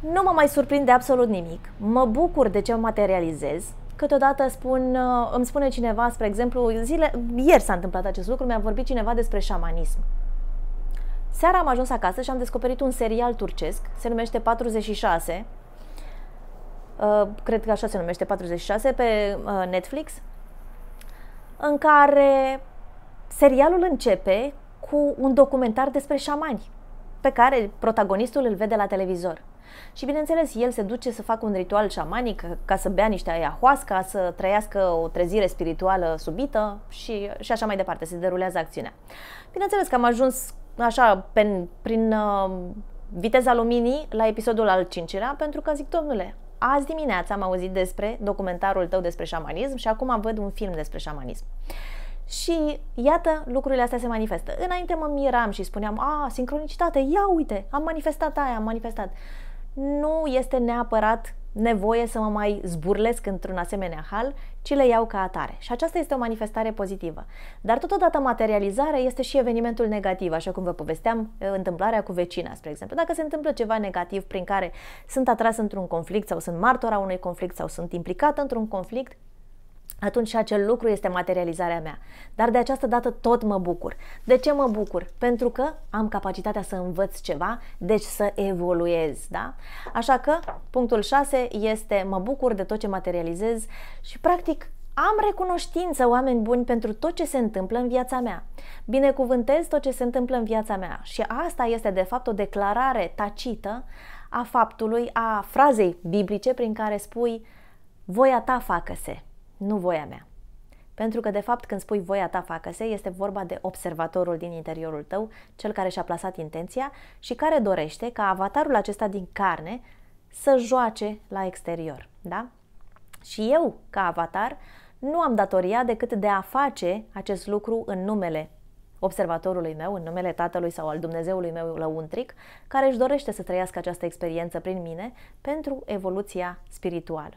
nu mă mai surprinde absolut nimic. Mă bucur de ce materializez. Câteodată spun, uh, îmi spune cineva, spre exemplu, zile, ieri s-a întâmplat acest lucru, mi-a vorbit cineva despre șamanism. Seara am ajuns acasă și am descoperit un serial turcesc, se numește 46, uh, cred că așa se numește, 46, pe uh, Netflix, în care serialul începe cu un documentar despre șamani, pe care protagonistul îl vede la televizor. Și bineînțeles, el se duce să facă un ritual șamanic ca să bea niște ayahuasca, să trăiască o trezire spirituală subită și, și așa mai departe, se derulează acțiunea. Bineînțeles că am ajuns așa prin, prin uh, viteza luminii la episodul al cincilea, pentru că zic, domnule, azi dimineața am auzit despre documentarul tău despre șamanism și acum văd un film despre șamanism. Uh, și iată, lucrurile astea se manifestă. Înainte mă miram și spuneam, a, sincronicitate, ia uite, am manifestat aia, am manifestat. Nu este neapărat nevoie să mă mai zburlesc într-un asemenea hal, ci le iau ca atare. Și aceasta este o manifestare pozitivă. Dar totodată materializarea este și evenimentul negativ, așa cum vă povesteam întâmplarea cu vecina, spre exemplu. Dacă se întâmplă ceva negativ prin care sunt atras într-un conflict sau sunt martora unui conflict sau sunt implicată într-un conflict, atunci și acel lucru este materializarea mea. Dar de această dată tot mă bucur. De ce mă bucur? Pentru că am capacitatea să învăț ceva, deci să evoluez, da? Așa că punctul 6 este mă bucur de tot ce materializez și practic am recunoștință, oameni buni, pentru tot ce se întâmplă în viața mea. Binecuvântez tot ce se întâmplă în viața mea și asta este de fapt o declarare tacită a faptului, a frazei biblice prin care spui voia ta facă-se, nu voia mea. Pentru că, de fapt, când spui voia ta facă-se, este vorba de observatorul din interiorul tău, cel care și-a plasat intenția și care dorește ca avatarul acesta din carne să joace la exterior. Da? Și eu, ca avatar, nu am datoria decât de a face acest lucru în numele observatorului meu, în numele Tatălui sau al Dumnezeului meu lăuntric, care își dorește să trăiască această experiență prin mine pentru evoluția spirituală.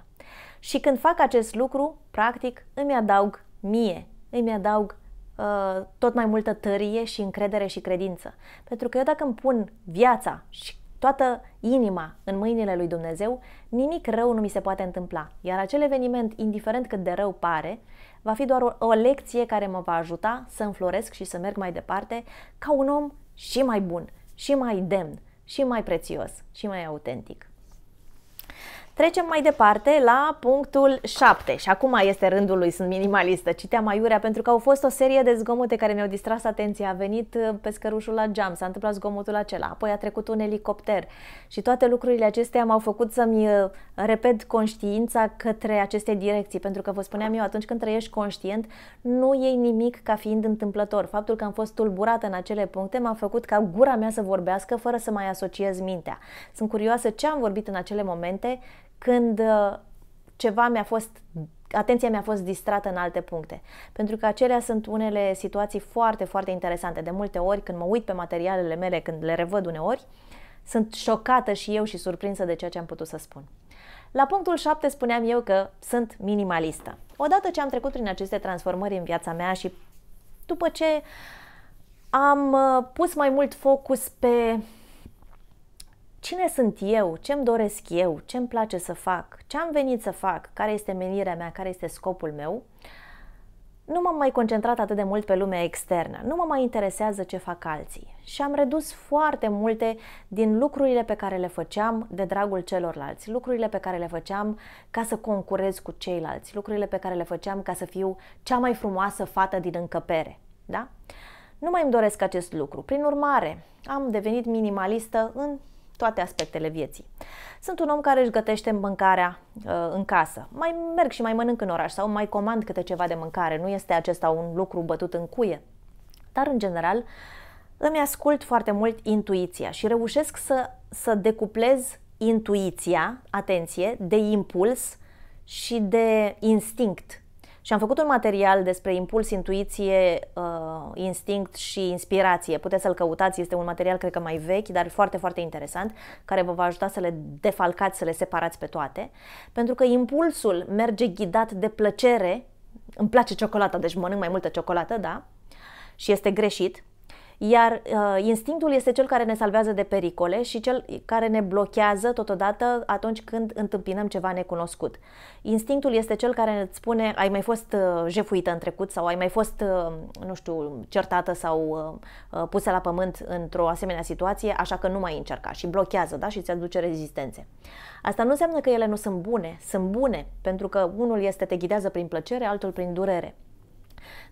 Și când fac acest lucru, practic, îmi adaug mie, îmi adaug uh, tot mai multă tărie și încredere și credință. Pentru că eu dacă îmi pun viața și toată inima în mâinile lui Dumnezeu, nimic rău nu mi se poate întâmpla. Iar acel eveniment, indiferent cât de rău pare, va fi doar o, o lecție care mă va ajuta să înfloresc și să merg mai departe ca un om și mai bun, și mai demn, și mai prețios, și mai autentic. Trecem mai departe la punctul 7 și acum este rândul lui, sunt minimalistă, citeam aiurea pentru că au fost o serie de zgomote care mi-au distras atenția, a venit uh, pescărușul la geam, s-a întâmplat zgomotul acela, apoi a trecut un elicopter și toate lucrurile acestea m-au făcut să-mi uh, repet conștiința către aceste direcții, pentru că vă spuneam eu, atunci când trăiești conștient, nu iei nimic ca fiind întâmplător. Faptul că am fost tulburată în acele puncte m-a făcut ca gura mea să vorbească fără să mai asociez mintea. Sunt curioasă ce am vorbit în acele momente când uh, ceva mi-a fost, atenția mi-a fost distrată în alte puncte. Pentru că acelea sunt unele situații foarte, foarte interesante. De multe ori, când mă uit pe materialele mele, când le revăd uneori, sunt șocată și eu și surprinsă de ceea ce am putut să spun. La punctul 7 spuneam eu că sunt minimalistă. Odată ce am trecut prin aceste transformări în viața mea și după ce am uh, pus mai mult focus pe cine sunt eu, ce-mi doresc eu, ce-mi place să fac, ce am venit să fac, care este menirea mea, care este scopul meu, nu m-am mai concentrat atât de mult pe lumea externă, nu mă mai interesează ce fac alții și am redus foarte multe din lucrurile pe care le făceam de dragul celorlalți, lucrurile pe care le făceam ca să concurez cu ceilalți, lucrurile pe care le făceam ca să fiu cea mai frumoasă fată din încăpere, da? Nu mai îmi doresc acest lucru. Prin urmare, am devenit minimalistă în toate aspectele vieții. Sunt un om care își gătește mâncarea uh, în casă. Mai merg și mai mănânc în oraș sau mai comand câte ceva de mâncare. Nu este acesta un lucru bătut în cuie. Dar, în general, îmi ascult foarte mult intuiția și reușesc să, să decuplez intuiția, atenție, de impuls și de instinct și am făcut un material despre impuls, intuiție, uh, instinct și inspirație. Puteți să-l căutați, este un material cred că mai vechi, dar foarte, foarte interesant, care vă va ajuta să le defalcați, să le separați pe toate. Pentru că impulsul merge ghidat de plăcere, îmi place ciocolata, deci mănânc mai multă ciocolată, da? Și este greșit, iar uh, instinctul este cel care ne salvează de pericole și cel care ne blochează totodată atunci când întâmpinăm ceva necunoscut. Instinctul este cel care îți spune ai mai fost uh, jefuită în trecut sau ai mai fost, uh, nu știu, certată sau uh, uh pusă la pământ într-o asemenea situație, așa că nu mai încerca și blochează da? și îți aduce rezistențe. Asta nu înseamnă că ele nu sunt bune, sunt bune pentru că unul este te ghidează prin plăcere, altul prin durere.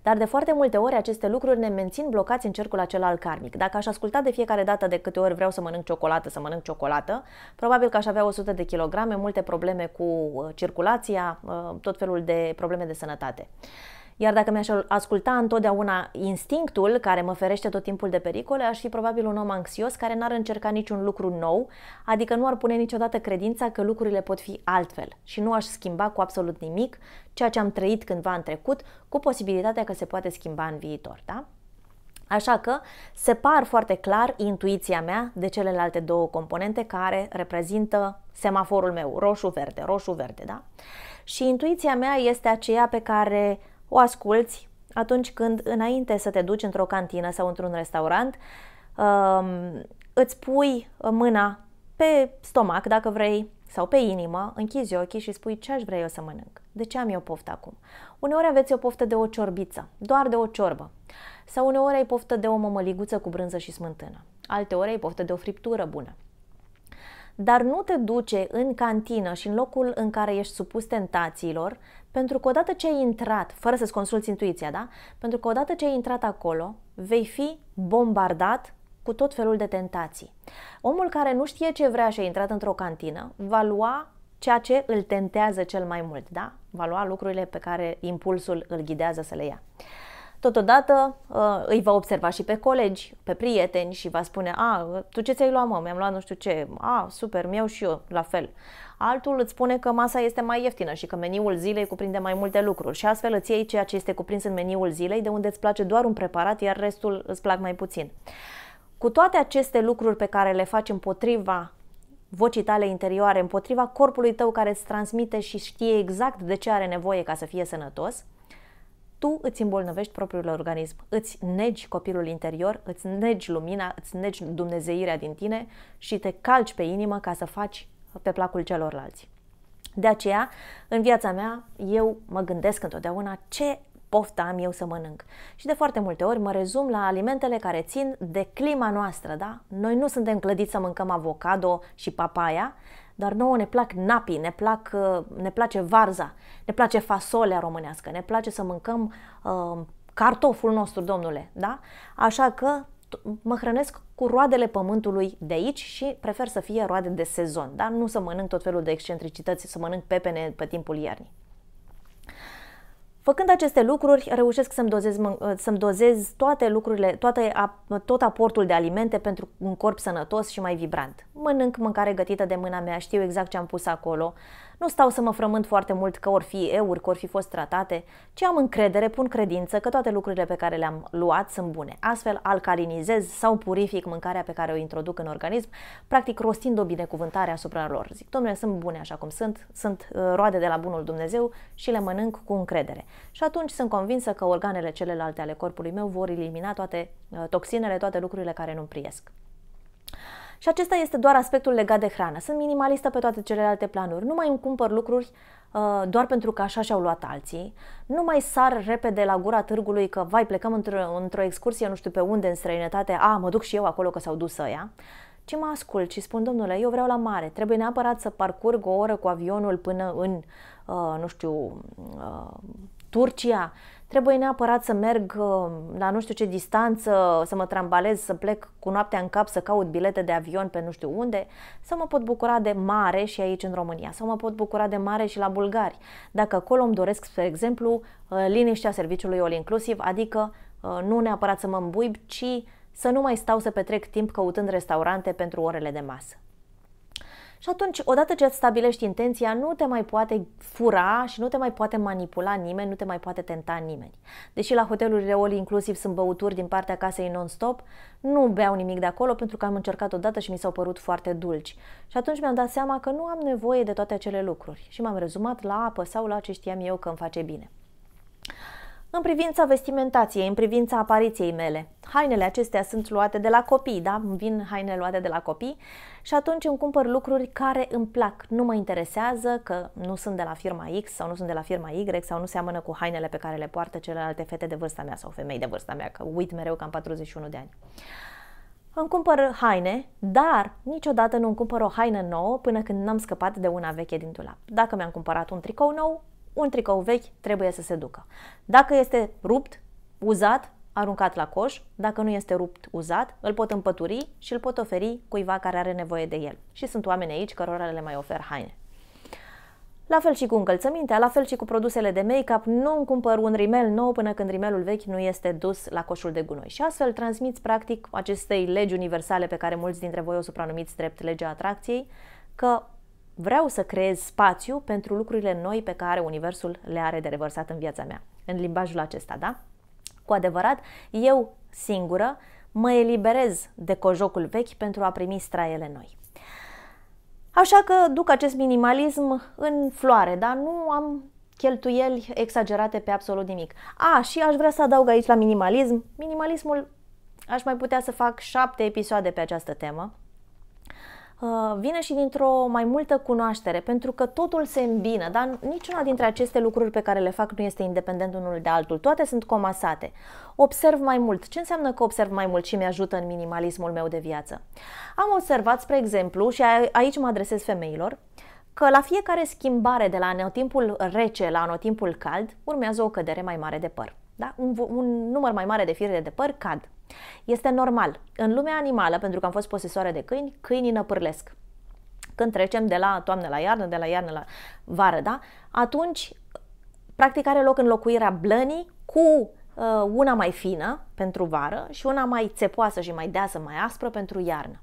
Dar de foarte multe ori aceste lucruri ne mențin blocați în cercul acela al karmic. Dacă aș asculta de fiecare dată de câte ori vreau să mănânc ciocolată, să mănânc ciocolată, probabil că aș avea 100 de kilograme, multe probleme cu uh, circulația, uh, tot felul de probleme de sănătate. Iar dacă mi-aș asculta întotdeauna instinctul care mă ferește tot timpul de pericole, aș fi probabil un om anxios care n-ar încerca niciun lucru nou, adică nu ar pune niciodată credința că lucrurile pot fi altfel și nu aș schimba cu absolut nimic ceea ce am trăit cândva în trecut, cu posibilitatea că se poate schimba în viitor, da? Așa că separ foarte clar intuiția mea de celelalte două componente care reprezintă semaforul meu, roșu-verde, roșu-verde, da? Și intuiția mea este aceea pe care o asculți atunci când, înainte să te duci într-o cantină sau într-un restaurant, um, îți pui mâna pe stomac, dacă vrei, sau pe inimă, închizi ochii și spui ce aș vrea eu să mănânc. De ce am eu poftă acum? Uneori aveți o poftă de o ciorbiță, doar de o ciorbă. Sau uneori ai poftă de o mămăliguță cu brânză și smântână. Alteori ai poftă de o friptură bună. Dar nu te duce în cantină și în locul în care ești supus tentațiilor pentru că odată ce ai intrat, fără să-ți consulți intuiția, da? Pentru că odată ce ai intrat acolo, vei fi bombardat cu tot felul de tentații. Omul care nu știe ce vrea și a intrat într-o cantină, va lua ceea ce îl tentează cel mai mult, da? Va lua lucrurile pe care impulsul îl ghidează să le ia. Totodată uh, îi va observa și pe colegi, pe prieteni și va spune, a, tu ce ți-ai luat, mă? Mi-am luat nu știu ce, a, super, mi-au și eu la fel altul îți spune că masa este mai ieftină și că meniul zilei cuprinde mai multe lucruri și astfel îți iei ceea ce este cuprins în meniul zilei, de unde îți place doar un preparat, iar restul îți plac mai puțin. Cu toate aceste lucruri pe care le faci împotriva vocii tale interioare, împotriva corpului tău care îți transmite și știe exact de ce are nevoie ca să fie sănătos, tu îți îmbolnăvești propriul organism, îți negi copilul interior, îți negi lumina, îți negi dumnezeirea din tine și te calci pe inimă ca să faci pe placul celorlalți. De aceea, în viața mea, eu mă gândesc întotdeauna ce poftă am eu să mănânc. Și de foarte multe ori mă rezum la alimentele care țin de clima noastră, da? Noi nu suntem clădiți să mâncăm avocado și papaya, dar nouă ne plac napii, ne, plac, uh, ne place varza, ne place fasolea românească, ne place să mâncăm uh, cartoful nostru, domnule, da? Așa că mă hrănesc cu roadele pământului de aici și prefer să fie roade de sezon, dar nu să mănânc tot felul de excentricități, să mănânc pepene pe timpul iernii. Făcând aceste lucruri, reușesc să-mi dozez, să-mi dozez toate lucrurile, toate, tot aportul de alimente pentru un corp sănătos și mai vibrant. Mănânc mâncare gătită de mâna mea, știu exact ce am pus acolo, nu stau să mă frământ foarte mult că or fi euri, că or fi fost tratate, ci am încredere, pun credință că toate lucrurile pe care le-am luat sunt bune. Astfel alcalinizez sau purific mâncarea pe care o introduc în organism, practic rostind o binecuvântare asupra lor. Zic, domnule, sunt bune așa cum sunt, sunt uh, roade de la bunul Dumnezeu și le mănânc cu încredere. Și atunci sunt convinsă că organele celelalte ale corpului meu vor elimina toate uh, toxinele, toate lucrurile care nu-mi priesc. Și acesta este doar aspectul legat de hrană. Sunt minimalistă pe toate celelalte planuri. Nu mai îmi cumpăr lucruri uh, doar pentru că așa și-au luat alții. Nu mai sar repede la gura târgului că, vai, plecăm într-o, într excursie nu știu pe unde, în străinătate, a, mă duc și eu acolo că s-au dus ăia Ce mă ascult și spun, domnule, eu vreau la mare, trebuie neapărat să parcurg o oră cu avionul până în, uh, nu știu, uh, Turcia, trebuie neapărat să merg uh, la nu știu ce distanță, să mă trambalez, să plec cu noaptea în cap, să caut bilete de avion pe nu știu unde, sau mă pot bucura de mare și aici în România, sau mă pot bucura de mare și la bulgari, dacă acolo îmi doresc, spre exemplu, uh, liniștea serviciului all inclusiv, adică uh, nu neapărat să mă îmbuib, ci să nu mai stau să petrec timp căutând restaurante pentru orele de masă. Și atunci, odată ce îți stabilești intenția, nu te mai poate fura și nu te mai poate manipula nimeni, nu te mai poate tenta nimeni. Deși la hotelurile all inclusiv sunt băuturi din partea casei non-stop, nu beau nimic de acolo pentru că am încercat odată și mi s-au părut foarte dulci. Și atunci mi-am dat seama că nu am nevoie de toate acele lucruri și m-am rezumat la apă sau la ce știam eu că îmi face bine. În privința vestimentației, în privința apariției mele, hainele acestea sunt luate de la copii, da? Îmi vin haine luate de la copii și atunci îmi cumpăr lucruri care îmi plac. Nu mă interesează că nu sunt de la firma X sau nu sunt de la firma Y sau nu seamănă cu hainele pe care le poartă celelalte fete de vârsta mea sau femei de vârsta mea, că uit mereu că am 41 de ani. Îmi cumpăr haine, dar niciodată nu îmi cumpăr o haină nouă până când n-am scăpat de una veche din dulap. Dacă mi-am cumpărat un tricou nou, un tricou vechi trebuie să se ducă. Dacă este rupt, uzat, aruncat la coș, dacă nu este rupt uzat, îl pot împături și îl pot oferi cuiva care are nevoie de el. Și sunt oameni aici cărora le mai ofer haine. La fel și cu încălțămintea, la fel și cu produsele de make-up, nu îmi cumpăr un rimel nou până când rimelul vechi nu este dus la coșul de gunoi. Și astfel transmiți practic acestei legi universale pe care mulți dintre voi o supranumiți drept legea atracției, că vreau să creez spațiu pentru lucrurile noi pe care Universul le are de revărsat în viața mea. În limbajul acesta, da? Cu adevărat, eu singură mă eliberez de cojocul vechi pentru a primi straiele noi. Așa că duc acest minimalism în floare, dar nu am cheltuieli exagerate pe absolut nimic. A, și aș vrea să adaug aici la minimalism. Minimalismul aș mai putea să fac șapte episoade pe această temă, Uh, vine și dintr-o mai multă cunoaștere, pentru că totul se îmbină, dar niciuna dintre aceste lucruri pe care le fac nu este independent unul de altul, toate sunt comasate. Observ mai mult. Ce înseamnă că observ mai mult și mi-ajută în minimalismul meu de viață? Am observat, spre exemplu, și aici mă adresez femeilor, că la fiecare schimbare de la anotimpul rece la anotimpul cald urmează o cădere mai mare de păr. Da? Un, un număr mai mare de fire de păr cad. Este normal. În lumea animală, pentru că am fost posesoare de câini, câinii năpârlesc. Când trecem de la toamnă la iarnă, de la iarnă la vară, da? atunci practic are loc înlocuirea blănii cu uh, una mai fină pentru vară și una mai țepoasă și mai deasă, mai aspră pentru iarnă.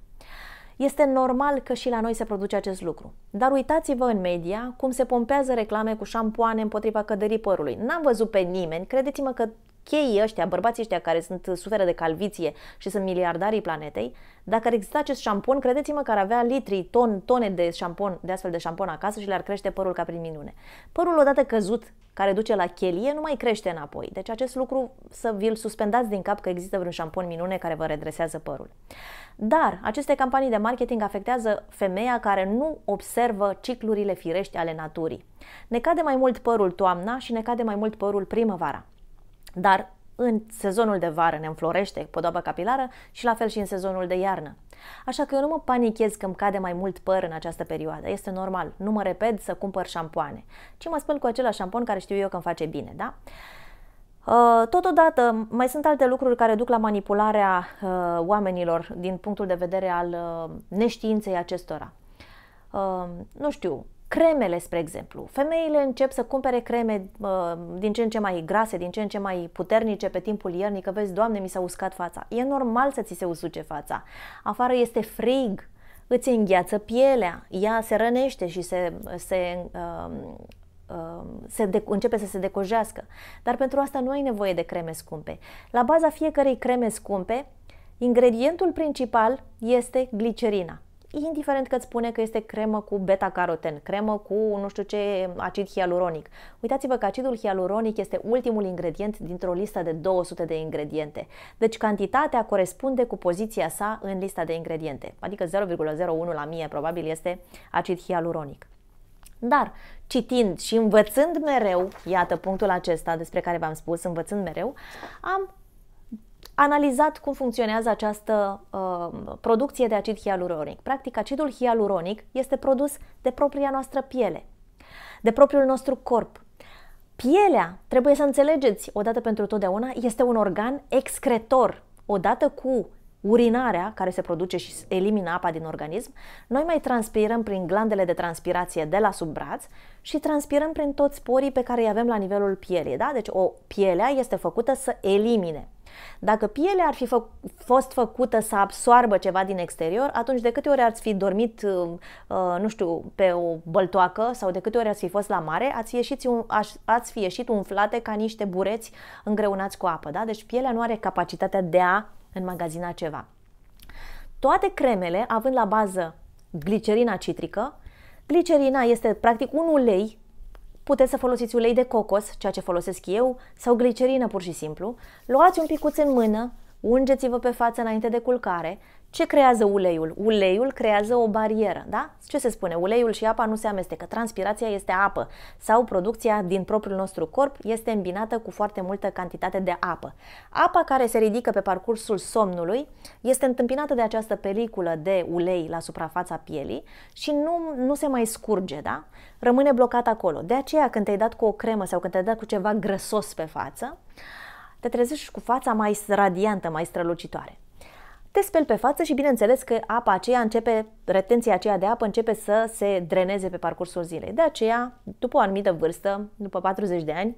Este normal că și la noi se produce acest lucru. Dar uitați-vă în media cum se pompează reclame cu șampoane împotriva căderii părului. N-am văzut pe nimeni, credeți-mă că cheii ăștia, bărbații ăștia care sunt uh, suferă de calviție și sunt miliardarii planetei, dacă ar exista acest șampon, credeți-mă că ar avea litri, ton, tone de șampon, de astfel de șampon acasă și le-ar crește părul ca prin minune. Părul odată căzut, care duce la chelie, nu mai crește înapoi. Deci acest lucru să vi-l suspendați din cap că există vreun șampon minune care vă redresează părul. Dar aceste campanii de marketing afectează femeia care nu observă ciclurile firești ale naturii. Ne cade mai mult părul toamna și ne cade mai mult părul primăvara. Dar în sezonul de vară ne înflorește podoaba capilară și la fel și în sezonul de iarnă. Așa că eu nu mă panichez că îmi cade mai mult păr în această perioadă, este normal, nu mă repet să cumpăr șampoane, ci mă spăl cu același șampon care știu eu că îmi face bine, da? Uh, totodată, mai sunt alte lucruri care duc la manipularea uh, oamenilor din punctul de vedere al uh, neștiinței acestora. nu știu, Cremele, spre exemplu. Femeile încep să cumpere creme uh, din ce în ce mai grase, din ce în ce mai puternice pe timpul iernii, că vezi, Doamne, mi s-a uscat fața. E normal să ți se usuce fața. Afară este frig, îți îngheață pielea, ea se rănește și se, se uh, se de- începe să se decojească. Dar pentru asta nu ai nevoie de creme scumpe. La baza fiecărei creme scumpe, ingredientul principal este glicerina indiferent că îți spune că este cremă cu beta-caroten, cremă cu nu știu ce acid hialuronic. Uitați-vă că acidul hialuronic este ultimul ingredient dintr-o listă de 200 de ingrediente. Deci cantitatea corespunde cu poziția sa în lista de ingrediente, adică 0,01 la mie probabil este acid hialuronic. Dar citind și învățând mereu, iată punctul acesta despre care v-am spus, învățând mereu, am analizat cum funcționează această uh, producție de acid hialuronic. Practic, acidul hialuronic este produs de propria noastră piele, de propriul nostru corp. Pielea, trebuie să înțelegeți odată pentru totdeauna, este un organ excretor. Odată cu urinarea, care se produce și elimina apa din organism, noi mai transpirăm prin glandele de transpirație de la sub braț și transpirăm prin toți porii pe care îi avem la nivelul pielei. Da? Deci o pielea este făcută să elimine. Dacă pielea ar fi fă- fost făcută să absoarbă ceva din exterior, atunci de câte ori ați fi dormit, uh, uh nu știu, pe o băltoacă sau de câte ori ați fi fost la mare, ați, ieșit, ați fi ieșit umflate ca niște bureți îngreunați cu apă. Da? Deci pielea nu are capacitatea de a înmagazina ceva. Toate cremele, având la bază glicerina citrică, glicerina este practic un ulei puteți să folosiți ulei de cocos, ceea ce folosesc eu, sau glicerină pur și simplu, luați un picuț în mână, ungeți-vă pe față înainte de culcare ce creează uleiul? Uleiul creează o barieră, da? Ce se spune? Uleiul și apa nu se amestecă. Transpirația este apă sau producția din propriul nostru corp este îmbinată cu foarte multă cantitate de apă. Apa care se ridică pe parcursul somnului este întâmpinată de această peliculă de ulei la suprafața pielii și nu, nu se mai scurge, da? Rămâne blocat acolo. De aceea când te-ai dat cu o cremă sau când te-ai dat cu ceva grăsos pe față, te trezești cu fața mai radiantă, mai strălucitoare te speli pe față și bineînțeles că apa aceea începe, retenția aceea de apă începe să se dreneze pe parcursul zilei. De aceea, după o anumită vârstă, după 40 de ani,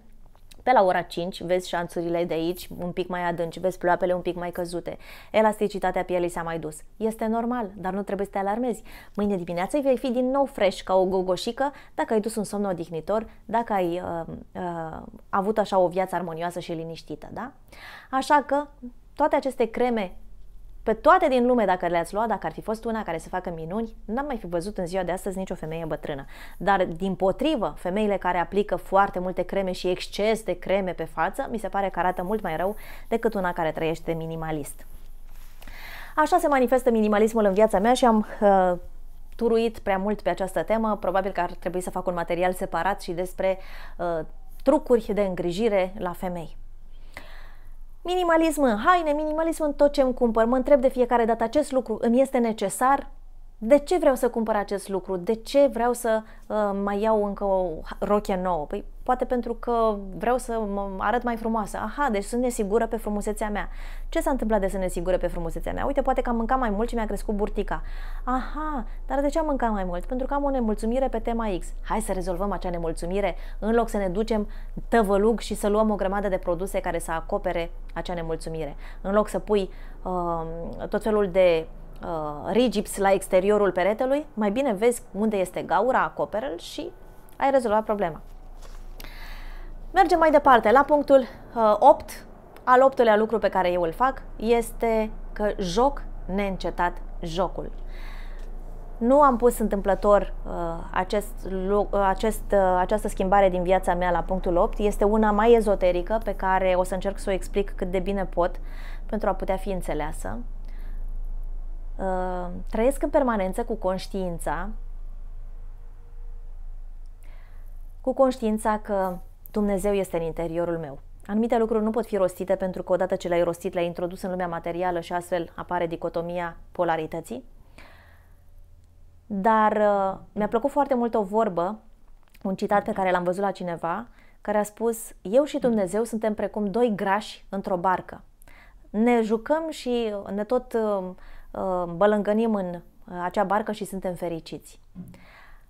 pe la ora 5 vezi șanțurile de aici un pic mai adânci, vezi ploapele un pic mai căzute, elasticitatea pielii s-a mai dus. Este normal, dar nu trebuie să te alarmezi. Mâine dimineață vei fi din nou fresh ca o gogoșică dacă ai dus un somn odihnitor, dacă ai uh, uh, avut așa o viață armonioasă și liniștită, da? Așa că toate aceste creme pe toate din lume, dacă le-ați luat, dacă ar fi fost una care să facă minuni, n-am mai fi văzut în ziua de astăzi nicio femeie bătrână. Dar, din potrivă, femeile care aplică foarte multe creme și exces de creme pe față, mi se pare că arată mult mai rău decât una care trăiește minimalist. Așa se manifestă minimalismul în viața mea și am uh, turuit prea mult pe această temă. Probabil că ar trebui să fac un material separat și despre uh, trucuri de îngrijire la femei. Minimalism în haine, minimalism în tot ce îmi cumpăr. Mă întreb de fiecare dată acest lucru îmi este necesar? de ce vreau să cumpăr acest lucru? De ce vreau să uh, mai iau încă o rochie nouă? Păi poate pentru că vreau să mă arăt mai frumoasă. Aha, deci sunt nesigură pe frumusețea mea. Ce s-a întâmplat de să nesigură pe frumusețea mea? Uite, poate că am mâncat mai mult și mi-a crescut burtica. Aha, dar de ce am mâncat mai mult? Pentru că am o nemulțumire pe tema X. Hai să rezolvăm acea nemulțumire în loc să ne ducem tăvălug și să luăm o grămadă de produse care să acopere acea nemulțumire. În loc să pui uh, tot felul de Uh, rigips la exteriorul peretelui, mai bine vezi unde este gaura, acoperă și ai rezolvat problema. Mergem mai departe. La punctul 8, uh, al optulea lucru pe care eu îl fac este că joc neîncetat jocul. Nu am pus întâmplător uh, acest, uh, acest, uh, această schimbare din viața mea la punctul 8. Este una mai ezoterică pe care o să încerc să o explic cât de bine pot pentru a putea fi înțeleasă. Ehm, trăiesc în permanență cu conștiința, cu conștiința că Dumnezeu este în interiorul meu. Anumite lucruri nu pot fi rostite pentru că odată ce le-ai rostit, le-ai introdus în lumea materială și astfel apare dicotomia polarității. Dar uh, mi-a plăcut foarte mult o vorbă, un citat pe care l-am văzut la cineva, care a spus, eu și Dumnezeu suntem precum doi grași într-o barcă. Ne jucăm și ne tot ehm, Uh, bălângănim în uh, acea barcă și suntem fericiți.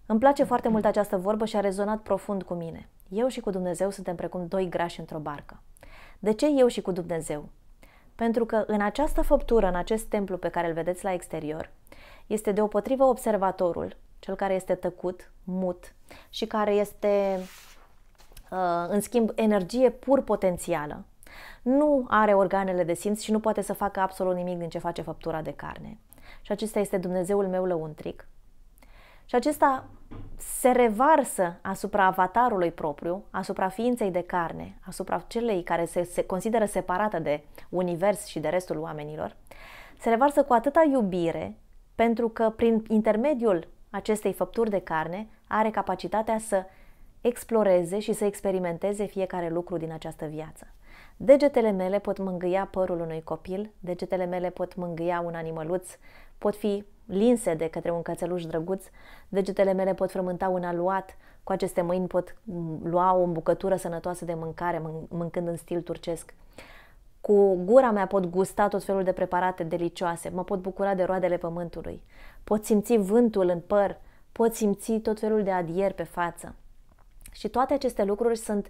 Îmi place foarte mult această vorbă și a rezonat profund cu mine. Eu și cu Dumnezeu suntem precum doi grași într-o barcă. De ce eu și cu Dumnezeu? Pentru că în această făptură, în acest templu pe care îl vedeți la exterior, este deopotrivă observatorul, cel care este tăcut, mut și care este, uh, în schimb, energie pur potențială, nu are organele de simț și nu poate să facă absolut nimic din ce face făptura de carne. Și acesta este Dumnezeul meu lăuntric. Și acesta se revarsă asupra avatarului propriu, asupra ființei de carne, asupra celei care se, se consideră separată de univers și de restul oamenilor, se revarsă cu atâta iubire pentru că prin intermediul acestei făpturi de carne are capacitatea să exploreze și să experimenteze fiecare lucru din această viață. Degetele mele pot mângâia părul unui copil, degetele mele pot mângâia un animăluț, pot fi linse de către un cățeluș drăguț, degetele mele pot frământa un aluat, cu aceste mâini pot lua o bucătură sănătoasă de mâncare, mâncând în stil turcesc. Cu gura mea pot gusta tot felul de preparate delicioase, mă pot bucura de roadele pământului, pot simți vântul în păr, pot simți tot felul de adier pe față. Și toate aceste lucruri sunt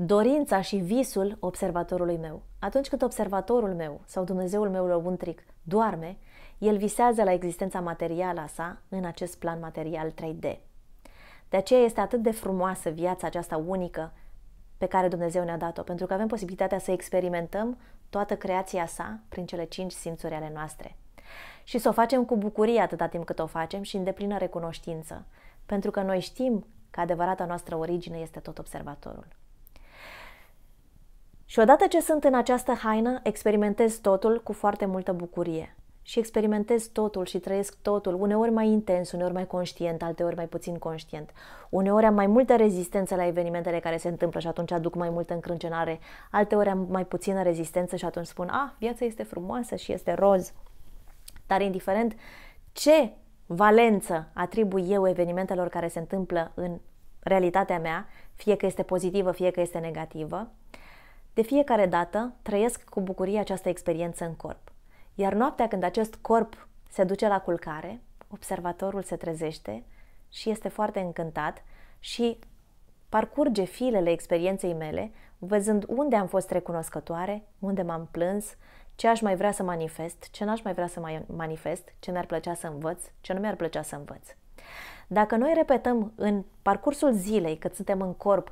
dorința și visul observatorului meu. Atunci când observatorul meu sau Dumnezeul meu lăuntric doarme, el visează la existența materială a sa în acest plan material 3D. De aceea este atât de frumoasă viața aceasta unică pe care Dumnezeu ne-a dat-o, pentru că avem posibilitatea să experimentăm toată creația sa prin cele cinci simțuri ale noastre. Și să o facem cu bucurie atâta timp cât o facem și în deplină recunoștință, pentru că noi știm că adevărata noastră origine este tot observatorul. Și odată ce sunt în această haină, experimentez totul cu foarte multă bucurie. Și experimentez totul și trăiesc totul, uneori mai intens, uneori mai conștient, alteori mai puțin conștient. Uneori am mai multă rezistență la evenimentele care se întâmplă și atunci aduc mai multă încrâncenare, alteori am mai puțină rezistență și atunci spun, ah, viața este frumoasă și este roz. Dar indiferent ce valență atribui eu evenimentelor care se întâmplă în realitatea mea, fie că este pozitivă, fie că este negativă, de fiecare dată trăiesc cu bucurie această experiență în corp. Iar noaptea când acest corp se duce la culcare, observatorul se trezește și este foarte încântat și parcurge filele experienței mele, văzând unde am fost recunoscătoare, unde m-am plâns, ce aș mai vrea să manifest, ce n-aș mai vrea să mai manifest, ce mi-ar plăcea să învăț, ce nu mi-ar plăcea să învăț. Dacă noi repetăm în parcursul zilei, cât suntem în corp,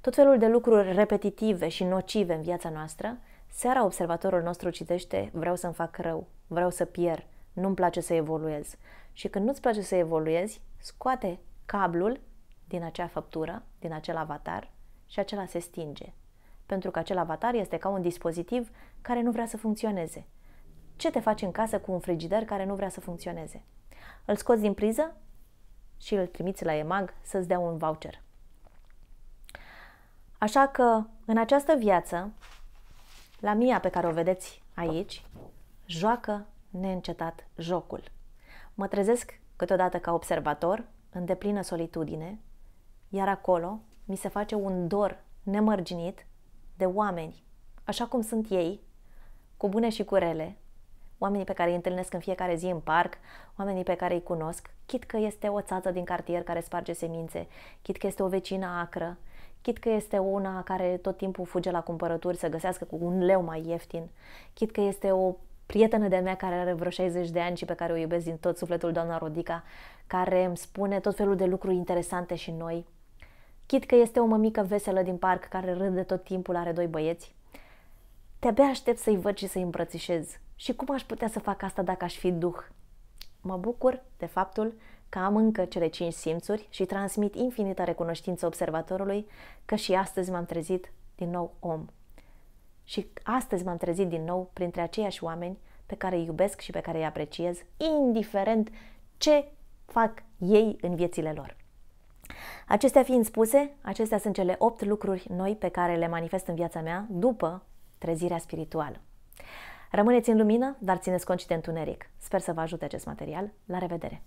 tot felul de lucruri repetitive și nocive în viața noastră, seara observatorul nostru citește vreau să-mi fac rău, vreau să pierd, nu-mi place să evoluez. Și când nu-ți place să evoluezi, scoate cablul din acea făptură, din acel avatar și acela se stinge. Pentru că acel avatar este ca un dispozitiv care nu vrea să funcționeze. Ce te faci în casă cu un frigider care nu vrea să funcționeze? Îl scoți din priză și îl trimiți la EMAG să-ți dea un voucher Așa că, în această viață, la mia pe care o vedeți aici, joacă neîncetat jocul. Mă trezesc câteodată ca observator, în deplină solitudine, iar acolo mi se face un dor nemărginit de oameni, așa cum sunt ei, cu bune și cu rele, oamenii pe care îi întâlnesc în fiecare zi în parc, oamenii pe care îi cunosc, chit că este o țață din cartier care sparge semințe, chit că este o vecină acră, Chit că este una care tot timpul fuge la cumpărături să găsească cu un leu mai ieftin, chit că este o prietenă de-a mea care are vreo 60 de ani și pe care o iubesc din tot sufletul, doamna Rodica, care îmi spune tot felul de lucruri interesante și noi. Chit că este o mămică veselă din parc care râde tot timpul, are doi băieți. Te-abia aștept să-i văd și să-i îmbrățișez. Și cum aș putea să fac asta dacă aș fi duh? Mă bucur de faptul că am încă cele cinci simțuri și transmit infinita recunoștință observatorului că și astăzi m-am trezit din nou om. Și astăzi m-am trezit din nou printre aceiași oameni pe care îi iubesc și pe care îi apreciez, indiferent ce fac ei în viețile lor. Acestea fiind spuse, acestea sunt cele opt lucruri noi pe care le manifest în viața mea după trezirea spirituală. Rămâneți în lumină, dar țineți cont și de întuneric. Sper să vă ajute acest material. La revedere!